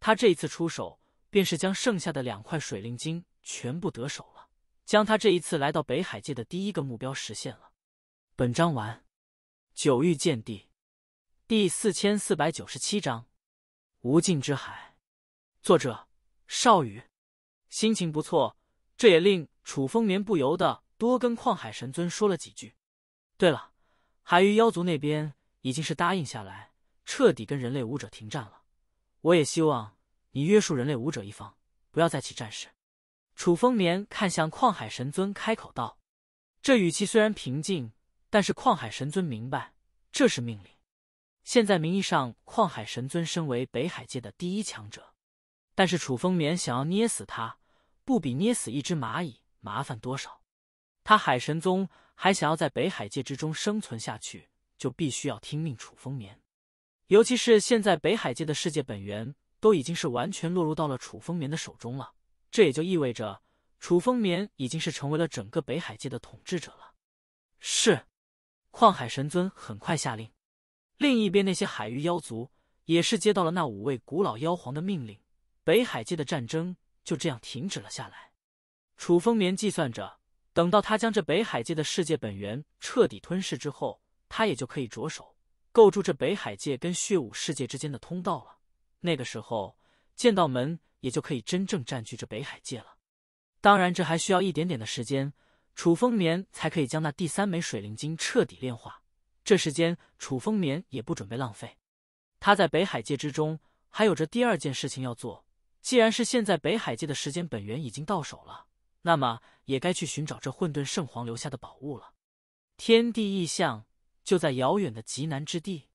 他这一次出手。便是将剩下的两块水灵晶全部得手了，将他这一次来到北海界的第一个目标实现了。本章完。九域剑帝第四千四百九十七章：无尽之海。作者：少羽，心情不错，这也令楚风眠不由得多跟旷海神尊说了几句。对了，海域妖族那边已经是答应下来，彻底跟人类武者停战了。我也希望。你约束人类武者一方，不要再起战事。楚风眠看向旷海神尊，开口道：“这语气虽然平静，但是旷海神尊明白，这是命令。现在名义上，旷海神尊身为北海界的第一强者，但是楚风眠想要捏死他，不比捏死一只蚂蚁麻烦多少。他海神宗还想要在北海界之中生存下去，就必须要听命楚风眠。尤其是现在北海界的世界本源。”都已经是完全落入到了楚风眠的手中了，这也就意味着楚风眠已经是成为了整个北海界的统治者了。是，旷海神尊很快下令。另一边，那些海域妖族也是接到了那五位古老妖皇的命令，北海界的战争就这样停止了下来。楚风眠计算着，等到他将这北海界的世界本源彻底吞噬之后，他也就可以着手构筑这北海界跟血武世界之间的通道了。那个时候，剑道门也就可以真正占据这北海界了。当然，这还需要一点点的时间，楚风眠才可以将那第三枚水灵晶彻底炼化。这时间，楚风眠也不准备浪费。他在北海界之中，还有着第二件事情要做。既然是现在北海界的时间本源已经到手了，那么也该去寻找这混沌圣皇留下的宝物了。天地异象就在遥远的极南之地。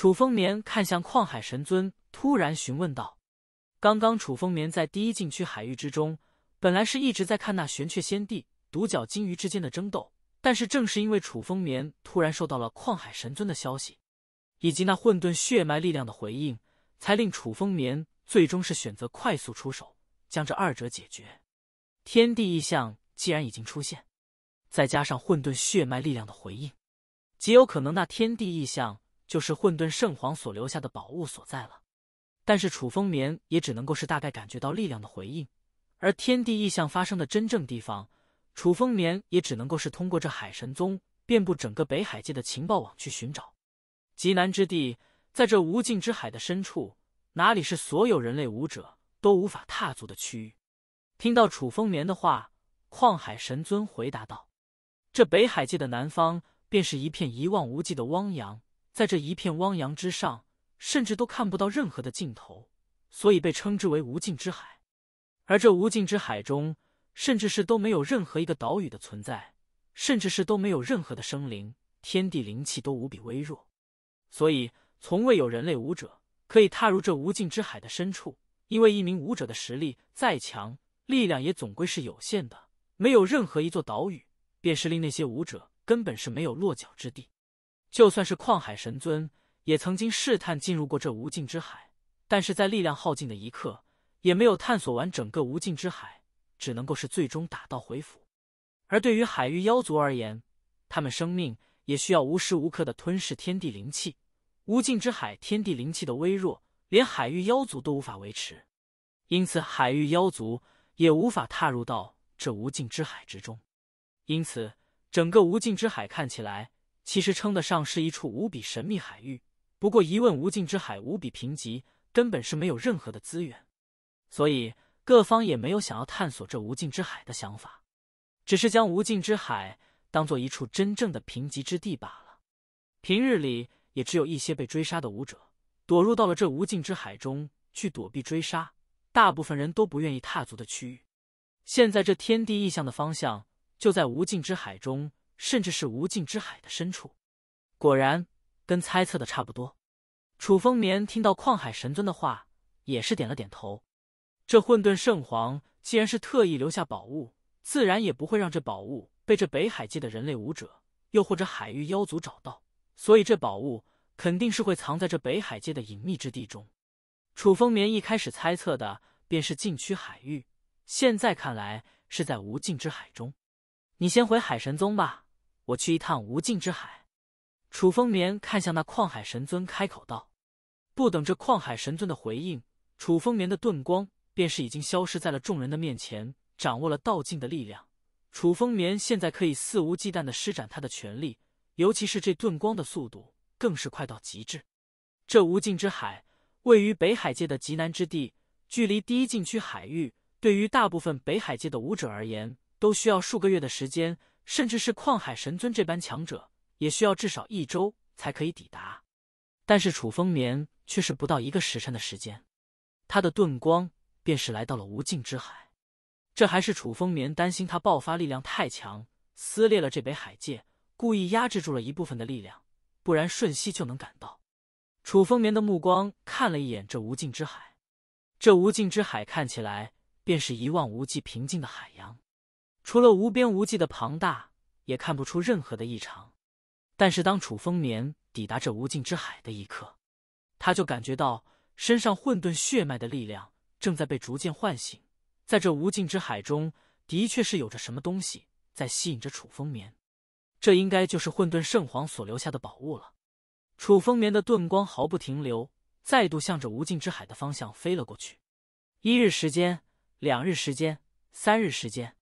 楚风眠看向旷海神尊，突然询问道：“刚刚楚风眠在第一禁区海域之中，本来是一直在看那玄雀仙帝、独角金鱼之间的争斗，但是正是因为楚风眠突然收到了旷海神尊的消息，以及那混沌血脉力量的回应，才令楚风眠最终是选择快速出手，将这二者解决。天地异象既然已经出现，再加上混沌血脉力量的回应，极有可能那天地异象。”就是混沌圣皇所留下的宝物所在了，但是楚风眠也只能够是大概感觉到力量的回应，而天地异象发生的真正地方，楚风眠也只能够是通过这海神宗遍布整个北海界的情报网去寻找。极南之地，在这无尽之海的深处，哪里是所有人类武者都无法踏足的区域？听到楚风眠的话，旷海神尊回答道：“这北海界的南方便是一片一望无际的汪洋。”在这一片汪洋之上，甚至都看不到任何的尽头，所以被称之为无尽之海。而这无尽之海中，甚至是都没有任何一个岛屿的存在，甚至是都没有任何的生灵，天地灵气都无比微弱，所以从未有人类武者可以踏入这无尽之海的深处。因为一名武者的实力再强，力量也总归是有限的，没有任何一座岛屿，便是令那些武者根本是没有落脚之地。就算是旷海神尊，也曾经试探进入过这无尽之海，但是在力量耗尽的一刻，也没有探索完整个无尽之海，只能够是最终打道回府。而对于海域妖族而言，他们生命也需要无时无刻的吞噬天地灵气，无尽之海天地灵气的微弱，连海域妖族都无法维持，因此海域妖族也无法踏入到这无尽之海之中。因此，整个无尽之海看起来。其实称得上是一处无比神秘海域，不过一问无尽之海无比贫瘠，根本是没有任何的资源，所以各方也没有想要探索这无尽之海的想法，只是将无尽之海当做一处真正的贫瘠之地罢了。平日里也只有一些被追杀的武者躲入到了这无尽之海中去躲避追杀，大部分人都不愿意踏足的区域。现在这天地异象的方向就在无尽之海中。甚至是无尽之海的深处，果然跟猜测的差不多。楚风眠听到旷海神尊的话，也是点了点头。这混沌圣皇既然是特意留下宝物，自然也不会让这宝物被这北海界的人类武者，又或者海域妖族找到。所以这宝物肯定是会藏在这北海界的隐秘之地中。楚风眠一开始猜测的便是禁区海域，现在看来是在无尽之海中。你先回海神宗吧。我去一趟无尽之海，楚风眠看向那旷海神尊，开口道：“不等这旷海神尊的回应，楚风眠的遁光便是已经消失在了众人的面前。掌握了道境的力量，楚风眠现在可以肆无忌惮的施展他的权力，尤其是这遁光的速度，更是快到极致。这无尽之海位于北海界的极南之地，距离第一禁区海域，对于大部分北海界的武者而言，都需要数个月的时间。”甚至是旷海神尊这般强者，也需要至少一周才可以抵达。但是楚风眠却是不到一个时辰的时间，他的遁光便是来到了无尽之海。这还是楚风眠担心他爆发力量太强，撕裂了这北海界，故意压制住了一部分的力量，不然瞬息就能赶到。楚风眠的目光看了一眼这无尽之海，这无尽之海看起来便是一望无际平静的海洋。除了无边无际的庞大，也看不出任何的异常。但是，当楚风眠抵达这无尽之海的一刻，他就感觉到身上混沌血脉的力量正在被逐渐唤醒。在这无尽之海中，的确是有着什么东西在吸引着楚风眠。这应该就是混沌圣皇所留下的宝物了。楚风眠的盾光毫不停留，再度向着无尽之海的方向飞了过去。一日时间，两日时间，三日时间。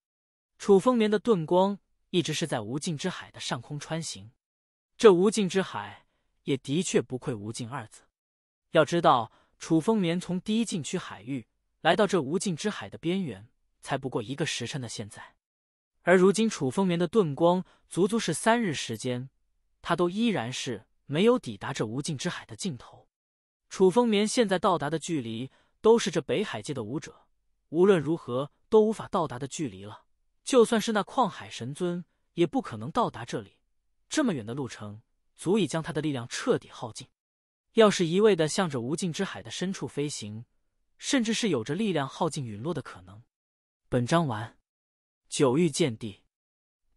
楚风眠的遁光一直是在无尽之海的上空穿行，这无尽之海也的确不愧“无尽”二字。要知道，楚风眠从第一禁区海域来到这无尽之海的边缘，才不过一个时辰的。现在，而如今楚风眠的遁光足足是三日时间，他都依然是没有抵达这无尽之海的尽头。楚风眠现在到达的距离，都是这北海界的武者无论如何都无法到达的距离了。就算是那旷海神尊也不可能到达这里，这么远的路程足以将他的力量彻底耗尽。要是一味的向着无尽之海的深处飞行，甚至是有着力量耗尽陨落的可能。本章完。九域剑帝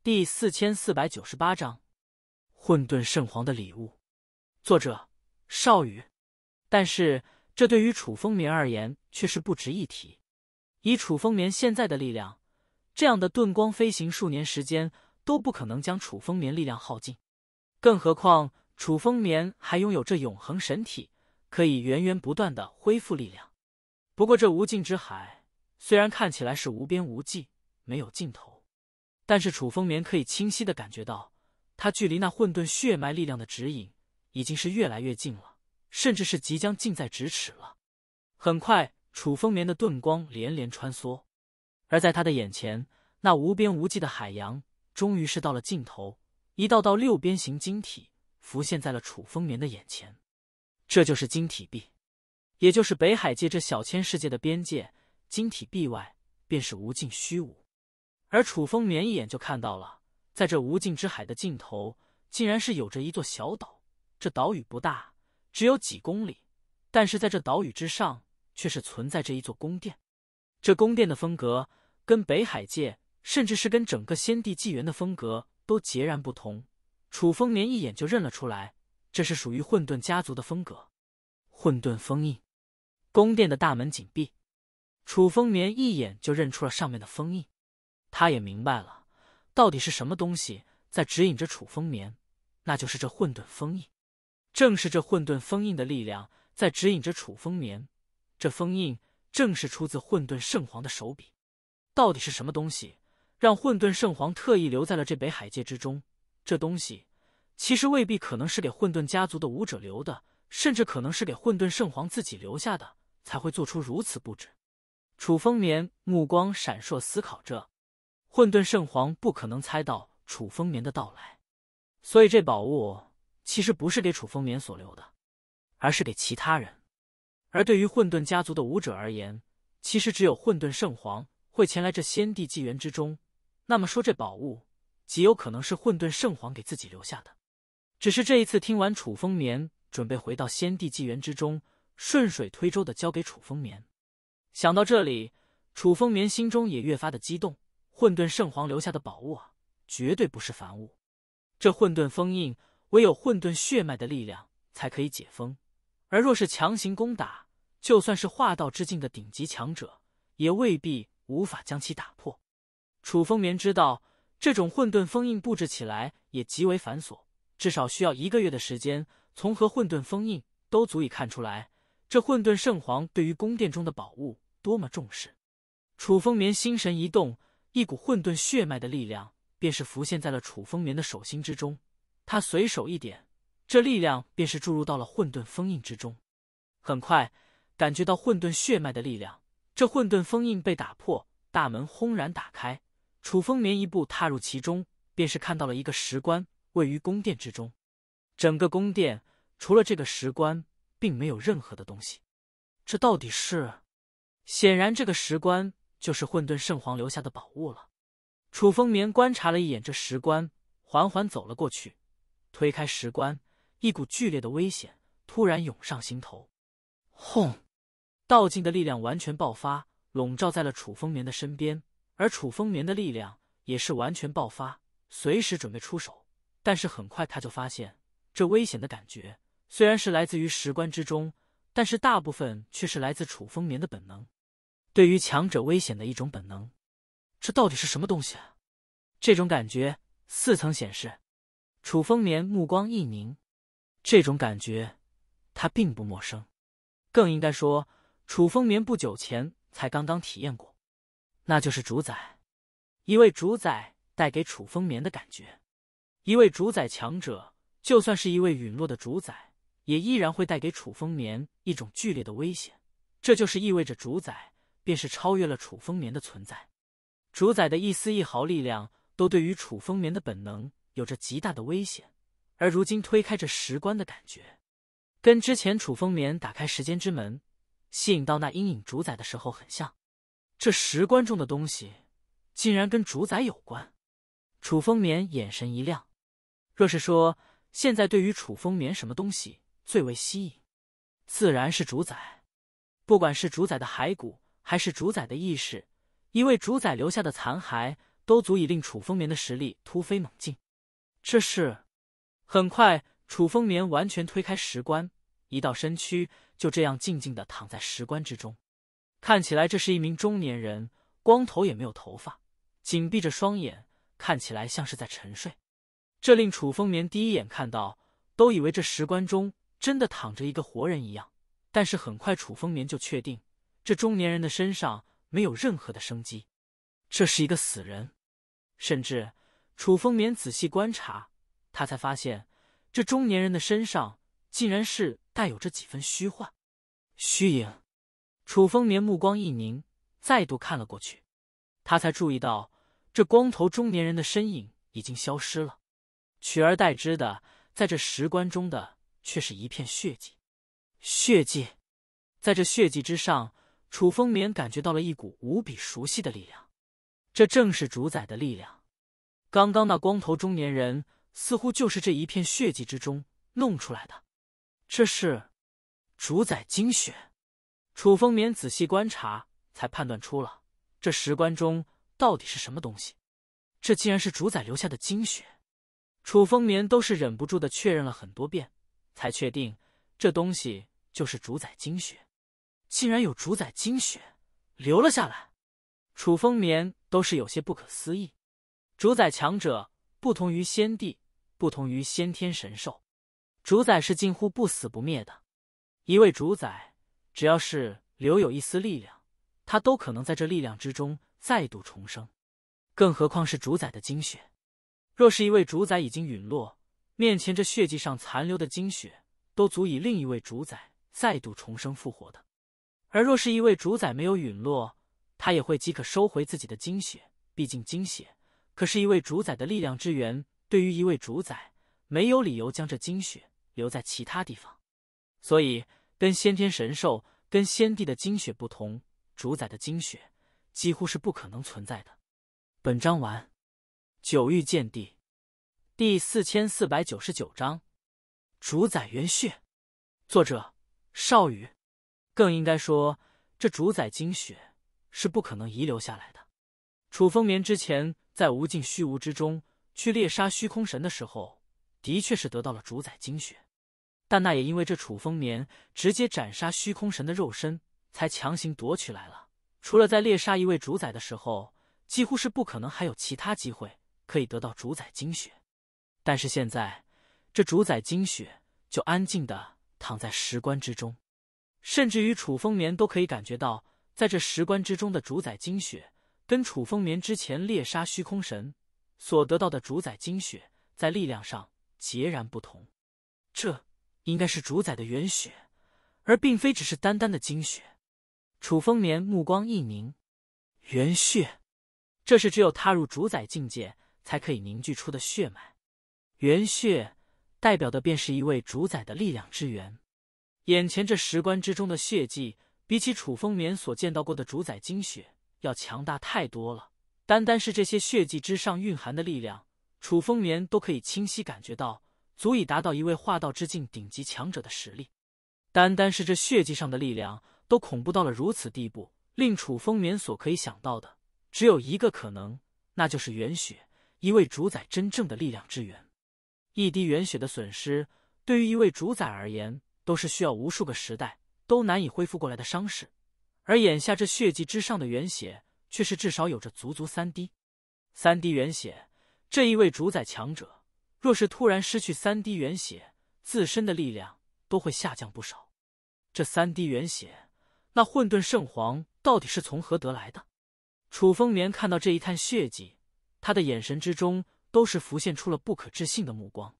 第四千四百九十八章：混沌圣皇的礼物。作者：少宇。但是，这对于楚风眠而言却是不值一提。以楚风眠现在的力量。这样的遁光飞行数年时间都不可能将楚风眠力量耗尽，更何况楚风眠还拥有这永恒神体，可以源源不断的恢复力量。不过这无尽之海虽然看起来是无边无际，没有尽头，但是楚风眠可以清晰的感觉到，他距离那混沌血脉力量的指引已经是越来越近了，甚至是即将近在咫尺了。很快，楚风眠的遁光连连穿梭。而在他的眼前，那无边无际的海洋终于是到了尽头，一道道六边形晶体浮现在了楚风眠的眼前，这就是晶体壁，也就是北海界这小千世界的边界。晶体壁外便是无尽虚无，而楚风眠一眼就看到了，在这无尽之海的尽头，竟然是有着一座小岛。这岛屿不大，只有几公里，但是在这岛屿之上，却是存在着一座宫殿。这宫殿的风格。跟北海界，甚至是跟整个先帝纪元的风格都截然不同。楚风眠一眼就认了出来，这是属于混沌家族的风格。混沌封印，宫殿的大门紧闭，楚风眠一眼就认出了上面的封印。他也明白了，到底是什么东西在指引着楚风眠，那就是这混沌封印。正是这混沌封印的力量在指引着楚风眠。这封印正是出自混沌圣皇的手笔。到底是什么东西，让混沌圣皇特意留在了这北海界之中？这东西其实未必可能是给混沌家族的武者留的，甚至可能是给混沌圣皇自己留下的，才会做出如此布置。楚风眠目光闪烁，思考着：混沌圣皇不可能猜到楚风眠的到来，所以这宝物其实不是给楚风眠所留的，而是给其他人。而对于混沌家族的武者而言，其实只有混沌圣皇。会前来这先帝纪元之中，那么说这宝物极有可能是混沌圣皇给自己留下的。只是这一次听完，楚风眠准备回到先帝纪元之中，顺水推舟的交给楚风眠。想到这里，楚风眠心中也越发的激动。混沌圣皇留下的宝物啊，绝对不是凡物。这混沌封印，唯有混沌血脉的力量才可以解封，而若是强行攻打，就算是化道之境的顶级强者，也未必。无法将其打破。楚风眠知道，这种混沌封印布置起来也极为繁琐，至少需要一个月的时间。从和混沌封印都足以看出来，这混沌圣皇对于宫殿中的宝物多么重视。楚风眠心神一动，一股混沌血脉的力量便是浮现在了楚风眠的手心之中。他随手一点，这力量便是注入到了混沌封印之中。很快，感觉到混沌血脉的力量。这混沌封印被打破，大门轰然打开。楚风眠一步踏入其中，便是看到了一个石棺，位于宫殿之中。整个宫殿除了这个石棺，并没有任何的东西。这到底是？显然，这个石棺就是混沌圣皇留下的宝物了。楚风眠观察了一眼这石棺，缓缓走了过去，推开石棺，一股剧烈的危险突然涌上心头。轰！道静的力量完全爆发，笼罩在了楚风眠的身边，而楚风眠的力量也是完全爆发，随时准备出手。但是很快他就发现，这危险的感觉虽然是来自于石棺之中，但是大部分却是来自楚风眠的本能，对于强者危险的一种本能。这到底是什么东西啊？这种感觉似曾显示，楚风眠目光一凝，这种感觉他并不陌生，更应该说。楚风眠不久前才刚刚体验过，那就是主宰，一位主宰带给楚风眠的感觉，一位主宰强者，就算是一位陨落的主宰，也依然会带给楚风眠一种剧烈的危险。这就是意味着主宰便是超越了楚风眠的存在，主宰的一丝一毫力量都对于楚风眠的本能有着极大的危险。而如今推开这石棺的感觉，跟之前楚风眠打开时间之门。吸引到那阴影主宰的时候很像，这石棺中的东西竟然跟主宰有关。楚风眠眼神一亮，若是说现在对于楚风眠什么东西最为吸引，自然是主宰。不管是主宰的骸骨，还是主宰的意识，一位主宰留下的残骸，都足以令楚风眠的实力突飞猛进。这是，很快楚风眠完全推开石棺，一道身躯。就这样静静的躺在石棺之中，看起来这是一名中年人，光头也没有头发，紧闭着双眼，看起来像是在沉睡。这令楚风眠第一眼看到都以为这石棺中真的躺着一个活人一样，但是很快楚风眠就确定这中年人的身上没有任何的生机，这是一个死人。甚至楚风眠仔细观察，他才发现这中年人的身上竟然是。带有着几分虚幻，虚影。楚风眠目光一凝，再度看了过去。他才注意到，这光头中年人的身影已经消失了，取而代之的，在这石棺中的却是一片血迹。血迹，在这血迹之上，楚风眠感觉到了一股无比熟悉的力量。这正是主宰的力量。刚刚那光头中年人，似乎就是这一片血迹之中弄出来的。这是主宰精血，楚风眠仔细观察，才判断出了这石棺中到底是什么东西。这竟然是主宰留下的精血，楚风眠都是忍不住的确认了很多遍，才确定这东西就是主宰精血。竟然有主宰精血留了下来，楚风眠都是有些不可思议。主宰强者不同于先帝，不同于先天神兽。主宰是近乎不死不灭的，一位主宰只要是留有一丝力量，他都可能在这力量之中再度重生，更何况是主宰的精血。若是一位主宰已经陨落，面前这血迹上残留的精血都足以另一位主宰再度重生复活的。而若是一位主宰没有陨落，他也会即可收回自己的精血。毕竟精血可是一位主宰的力量之源，对于一位主宰，没有理由将这精血。留在其他地方，所以跟先天神兽、跟先帝的精血不同，主宰的精血几乎是不可能存在的。本章完。九域剑帝第四千四百九十九章：主宰元血。作者：少宇。更应该说，这主宰精血是不可能遗留下来的。楚风眠之前在无尽虚无之中去猎杀虚空神的时候，的确是得到了主宰精血。但那也因为这楚风眠直接斩杀虚空神的肉身，才强行夺取来了。除了在猎杀一位主宰的时候，几乎是不可能还有其他机会可以得到主宰精血。但是现在，这主宰精血就安静的躺在石棺之中，甚至于楚风眠都可以感觉到，在这石棺之中的主宰精血跟楚风眠之前猎杀虚空神所得到的主宰精血在力量上截然不同。这。应该是主宰的元血，而并非只是单单的精血。楚风眠目光一凝，元血，这是只有踏入主宰境界才可以凝聚出的血脉。元血代表的便是一位主宰的力量之源。眼前这石棺之中的血迹，比起楚风眠所见到过的主宰精血要强大太多了。单单是这些血迹之上蕴含的力量，楚风眠都可以清晰感觉到。足以达到一位化道之境顶级强者的实力，单单是这血迹上的力量都恐怖到了如此地步，令楚风眠所可以想到的只有一个可能，那就是元血，一位主宰真正的力量之源。一滴元血的损失，对于一位主宰而言，都是需要无数个时代都难以恢复过来的伤势，而眼下这血迹之上的元血，却是至少有着足足三滴。三滴元血，这一位主宰强者。若是突然失去三滴元血，自身的力量都会下降不少。这三滴元血，那混沌圣皇到底是从何得来的？楚风眠看到这一滩血迹，他的眼神之中都是浮现出了不可置信的目光。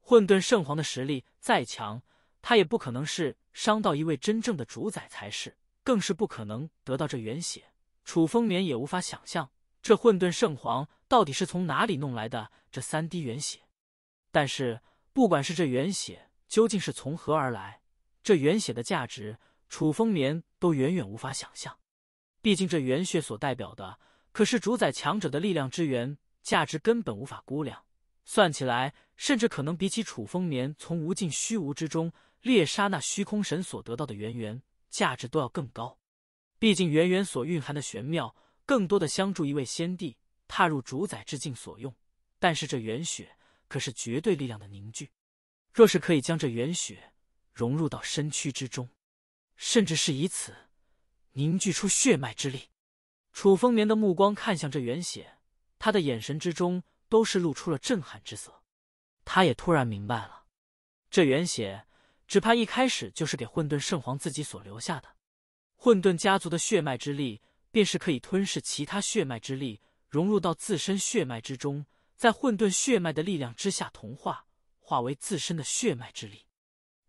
混沌圣皇的实力再强，他也不可能是伤到一位真正的主宰才是，更是不可能得到这元血。楚风眠也无法想象，这混沌圣皇到底是从哪里弄来的这三滴元血。但是，不管是这元血究竟是从何而来，这元血的价值，楚风眠都远远无法想象。毕竟，这元血所代表的可是主宰强者的力量之源，价值根本无法估量。算起来，甚至可能比起楚风眠从无尽虚无之中猎杀那虚空神所得到的元元，价值都要更高。毕竟，元元所蕴含的玄妙，更多的相助一位先帝踏入主宰之境所用。但是，这元血。可是绝对力量的凝聚，若是可以将这元血融入到身躯之中，甚至是以此凝聚出血脉之力。楚风眠的目光看向这元血，他的眼神之中都是露出了震撼之色。他也突然明白了，这元血只怕一开始就是给混沌圣皇自己所留下的。混沌家族的血脉之力，便是可以吞噬其他血脉之力，融入到自身血脉之中。在混沌血脉的力量之下同化，化为自身的血脉之力。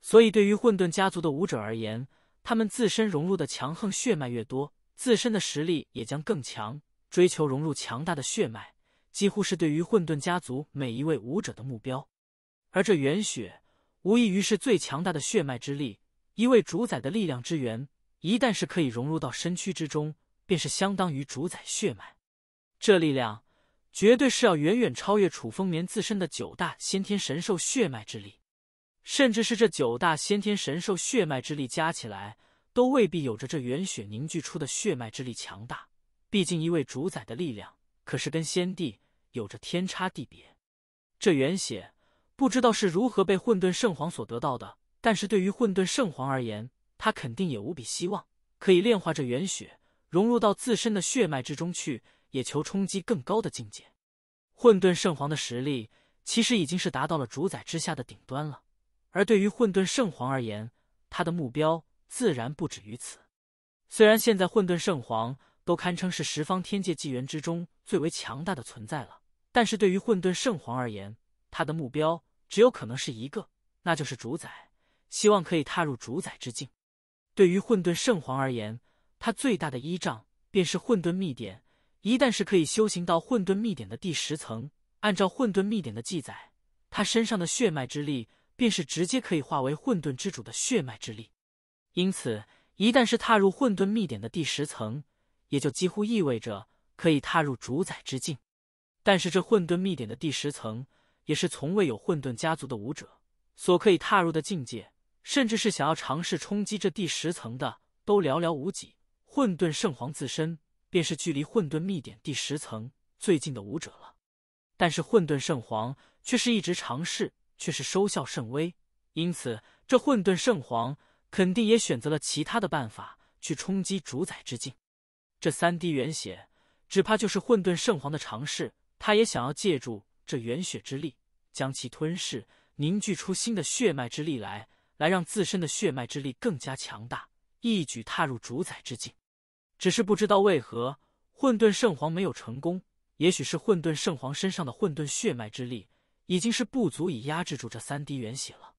所以，对于混沌家族的武者而言，他们自身融入的强横血脉越多，自身的实力也将更强。追求融入强大的血脉，几乎是对于混沌家族每一位武者的目标。而这元血，无异于是最强大的血脉之力，一位主宰的力量之源。一旦是可以融入到身躯之中，便是相当于主宰血脉。这力量。绝对是要远远超越楚风眠自身的九大先天神兽血脉之力，甚至是这九大先天神兽血脉之力加起来，都未必有着这元血凝聚出的血脉之力强大。毕竟一位主宰的力量，可是跟先帝有着天差地别。这元血不知道是如何被混沌圣皇所得到的，但是对于混沌圣皇而言，他肯定也无比希望可以炼化这元血，融入到自身的血脉之中去。也求冲击更高的境界。混沌圣皇的实力其实已经是达到了主宰之下的顶端了，而对于混沌圣皇而言，他的目标自然不止于此。虽然现在混沌圣皇都堪称是十方天界纪元之中最为强大的存在了，但是对于混沌圣皇而言，他的目标只有可能是一个，那就是主宰，希望可以踏入主宰之境。对于混沌圣皇而言，他最大的依仗便是混沌秘典。一旦是可以修行到混沌秘典的第十层，按照混沌秘典的记载，他身上的血脉之力便是直接可以化为混沌之主的血脉之力。因此，一旦是踏入混沌秘典的第十层，也就几乎意味着可以踏入主宰之境。但是，这混沌秘典的第十层也是从未有混沌家族的武者所可以踏入的境界，甚至是想要尝试冲击这第十层的都寥寥无几。混沌圣皇自身。便是距离混沌秘典第十层最近的武者了，但是混沌圣皇却是一直尝试，却是收效甚微。因此，这混沌圣皇肯定也选择了其他的办法去冲击主宰之境。这三滴元血，只怕就是混沌圣皇的尝试。他也想要借助这元血之力，将其吞噬，凝聚出新的血脉之力来，来让自身的血脉之力更加强大，一举踏入主宰之境。只是不知道为何混沌圣皇没有成功，也许是混沌圣皇身上的混沌血脉之力已经是不足以压制住这三滴元血了。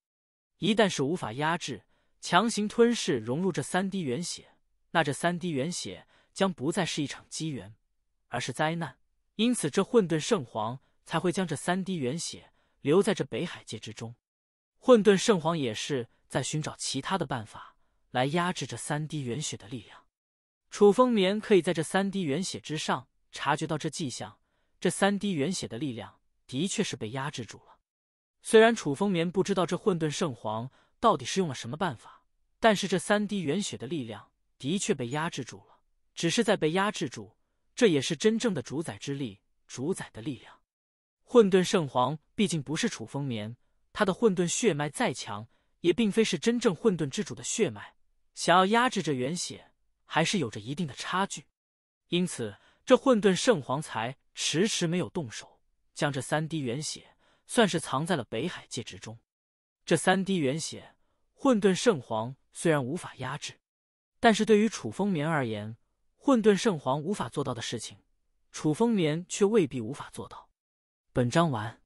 一旦是无法压制，强行吞噬融入这三滴元血，那这三滴元血将不再是一场机缘，而是灾难。因此，这混沌圣皇才会将这三滴元血留在这北海界之中。混沌圣皇也是在寻找其他的办法来压制这三滴元血的力量。楚风眠可以在这三滴元血之上察觉到这迹象，这三滴元血的力量的确是被压制住了。虽然楚风眠不知道这混沌圣皇到底是用了什么办法，但是这三滴元血的力量的确被压制住了。只是在被压制住，这也是真正的主宰之力、主宰的力量。混沌圣皇毕竟不是楚风眠，他的混沌血脉再强，也并非是真正混沌之主的血脉，想要压制这元血。还是有着一定的差距，因此这混沌圣皇才迟迟没有动手，将这三滴元血算是藏在了北海界之中。这三滴元血，混沌圣皇虽然无法压制，但是对于楚风眠而言，混沌圣皇无法做到的事情，楚风眠却未必无法做到。本章完。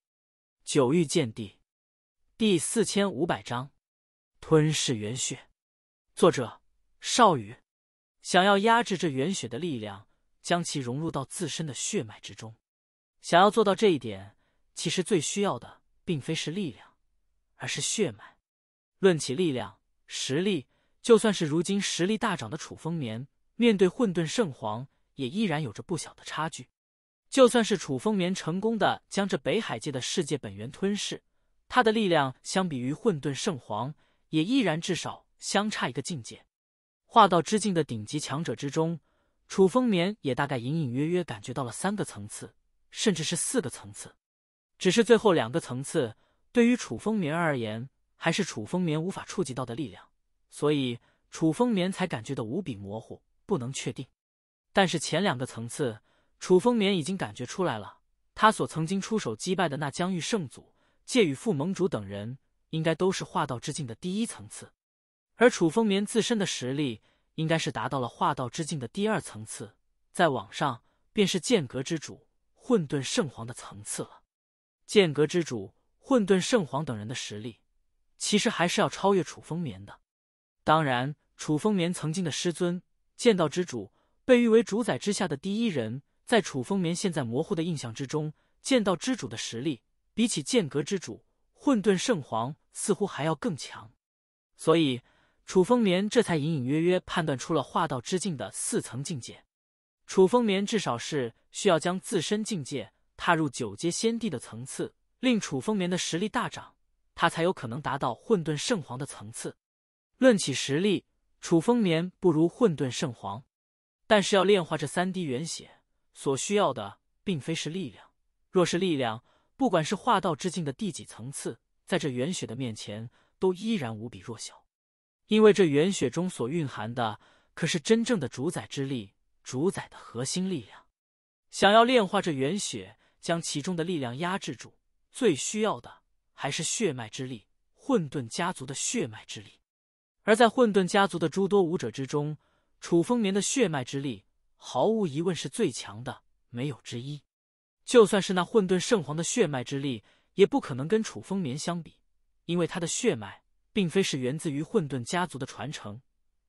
九域剑帝第四千五百章：吞噬元血。作者：少宇。想要压制这元血的力量，将其融入到自身的血脉之中。想要做到这一点，其实最需要的，并非是力量，而是血脉。论起力量、实力，就算是如今实力大涨的楚风眠，面对混沌圣皇，也依然有着不小的差距。就算是楚风眠成功的将这北海界的世界本源吞噬，他的力量相比于混沌圣皇，也依然至少相差一个境界。化道之境的顶级强者之中，楚风眠也大概隐隐约约感觉到了三个层次，甚至是四个层次。只是最后两个层次，对于楚风眠而言，还是楚风眠无法触及到的力量，所以楚风眠才感觉到无比模糊，不能确定。但是前两个层次，楚风眠已经感觉出来了。他所曾经出手击败的那疆域圣祖、界与副盟主等人，应该都是化道之境的第一层次。而楚风眠自身的实力应该是达到了化道之境的第二层次，在往上便是剑阁之主混沌圣皇的层次了。剑阁之主混沌圣皇等人的实力，其实还是要超越楚风眠的。当然，楚风眠曾经的师尊剑道之主，被誉为主宰之下的第一人，在楚风眠现在模糊的印象之中，剑道之主的实力比起剑阁之主混沌圣皇似乎还要更强，所以。楚风眠这才隐隐约约判断出了化道之境的四层境界。楚风眠至少是需要将自身境界踏入九阶仙帝的层次，令楚风眠的实力大涨，他才有可能达到混沌圣皇的层次。论起实力，楚风眠不如混沌圣皇，但是要炼化这三滴元血，所需要的并非是力量。若是力量，不管是化道之境的第几层次，在这元血的面前都依然无比弱小。因为这元血中所蕴含的可是真正的主宰之力，主宰的核心力量。想要炼化这元血，将其中的力量压制住，最需要的还是血脉之力，混沌家族的血脉之力。而在混沌家族的诸多武者之中，楚风眠的血脉之力毫无疑问是最强的，没有之一。就算是那混沌圣皇的血脉之力，也不可能跟楚风眠相比，因为他的血脉。并非是源自于混沌家族的传承，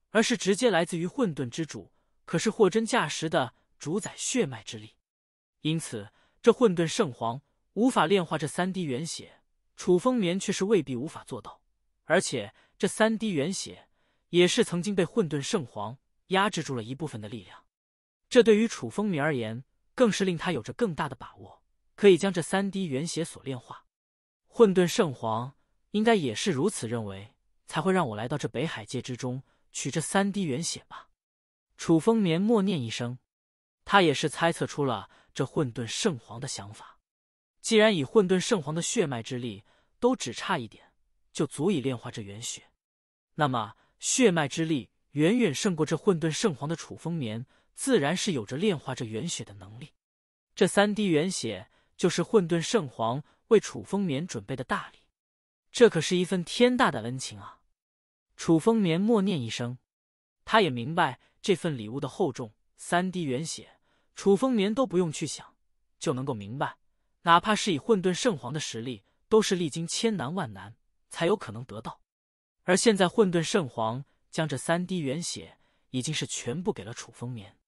而是直接来自于混沌之主，可是货真价实的主宰血脉之力。因此，这混沌圣皇无法炼化这三滴元血，楚风眠却是未必无法做到。而且，这三滴元血也是曾经被混沌圣皇压制住了一部分的力量。这对于楚风眠而言，更是令他有着更大的把握，可以将这三滴元血所炼化。混沌圣皇。应该也是如此认为，才会让我来到这北海界之中取这三滴元血吧。楚风眠默念一声，他也是猜测出了这混沌圣皇的想法。既然以混沌圣皇的血脉之力都只差一点就足以炼化这元血，那么血脉之力远远胜过这混沌圣皇的楚风眠，自然是有着炼化这元血的能力。这三滴元血就是混沌圣皇为楚风眠准备的大礼。这可是一份天大的恩情啊！楚风眠默念一声，他也明白这份礼物的厚重。三滴元血，楚风眠都不用去想就能够明白，哪怕是以混沌圣皇的实力，都是历经千难万难才有可能得到。而现在，混沌圣皇将这三滴元血已经是全部给了楚风眠。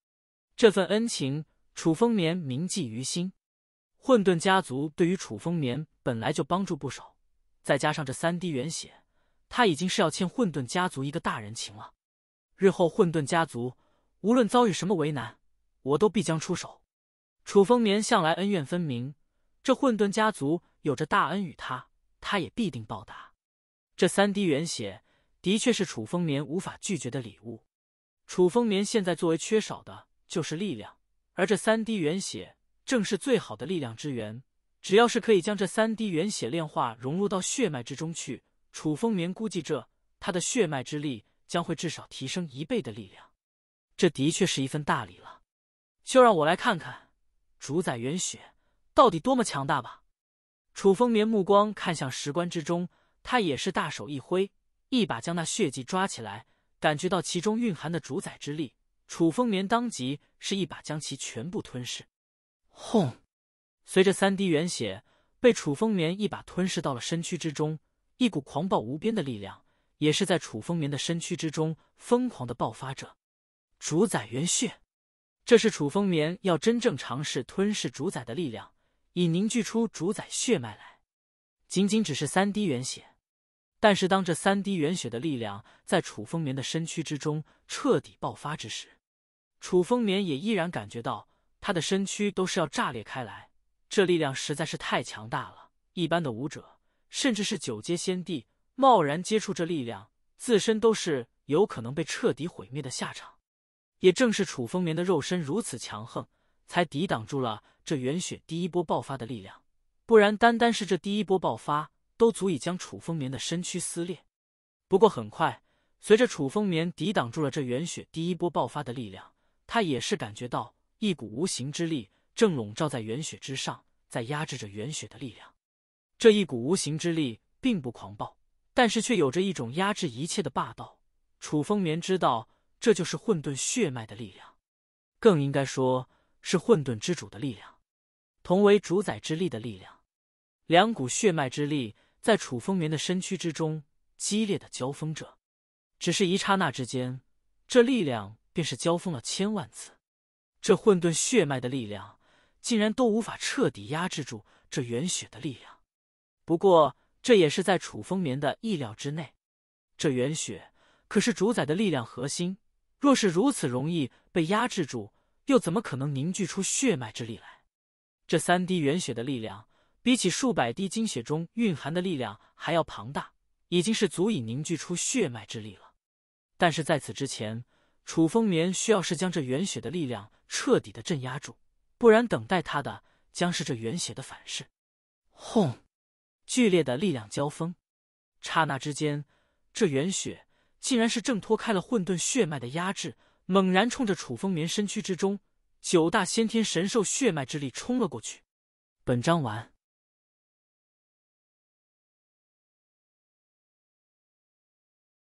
这份恩情，楚风眠铭记于心。混沌家族对于楚风眠本来就帮助不少。再加上这三滴元血，他已经是要欠混沌家族一个大人情了。日后混沌家族无论遭遇什么为难，我都必将出手。楚风眠向来恩怨分明，这混沌家族有着大恩与他，他也必定报答。这三滴元血的确是楚风眠无法拒绝的礼物。楚风眠现在作为缺少的就是力量，而这三滴元血正是最好的力量之源。只要是可以将这三滴原血炼化融入到血脉之中去，楚风眠估计这他的血脉之力将会至少提升一倍的力量。这的确是一份大礼了，就让我来看看主宰原血到底多么强大吧。楚风眠目光看向石棺之中，他也是大手一挥，一把将那血迹抓起来，感觉到其中蕴含的主宰之力，楚风眠当即是一把将其全部吞噬。轰！随着三滴元血被楚风眠一把吞噬到了身躯之中，一股狂暴无边的力量也是在楚风眠的身躯之中疯狂的爆发着。主宰元血，这是楚风眠要真正尝试吞噬主宰的力量，以凝聚出主宰血脉来。仅仅只是三滴元血，但是当这三滴元血的力量在楚风眠的身躯之中彻底爆发之时，楚风眠也依然感觉到他的身躯都是要炸裂开来。这力量实在是太强大了，一般的武者，甚至是九阶仙帝，贸然接触这力量，自身都是有可能被彻底毁灭的下场。也正是楚风眠的肉身如此强横，才抵挡住了这元雪第一波爆发的力量，不然单单是这第一波爆发，都足以将楚风眠的身躯撕裂。不过很快，随着楚风眠抵挡住了这元雪第一波爆发的力量，他也是感觉到一股无形之力。正笼罩在元雪之上，在压制着元雪的力量。这一股无形之力并不狂暴，但是却有着一种压制一切的霸道。楚风眠知道，这就是混沌血脉的力量，更应该说是混沌之主的力量。同为主宰之力的力量，两股血脉之力在楚风眠的身躯之中激烈的交锋着。只是一刹那之间，这力量便是交锋了千万次。这混沌血脉的力量。竟然都无法彻底压制住这元血的力量。不过，这也是在楚风眠的意料之内。这元血可是主宰的力量核心，若是如此容易被压制住，又怎么可能凝聚出血脉之力来？这三滴元血的力量，比起数百滴精血中蕴含的力量还要庞大，已经是足以凝聚出血脉之力了。但是在此之前，楚风眠需要是将这元血的力量彻底的镇压住。不然，等待他的将是这元血的反噬。轰！剧烈的力量交锋，刹那之间，这元血竟然是挣脱开了混沌血脉的压制，猛然冲着楚风眠身躯之中九大先天神兽血脉之力冲了过去。本章完。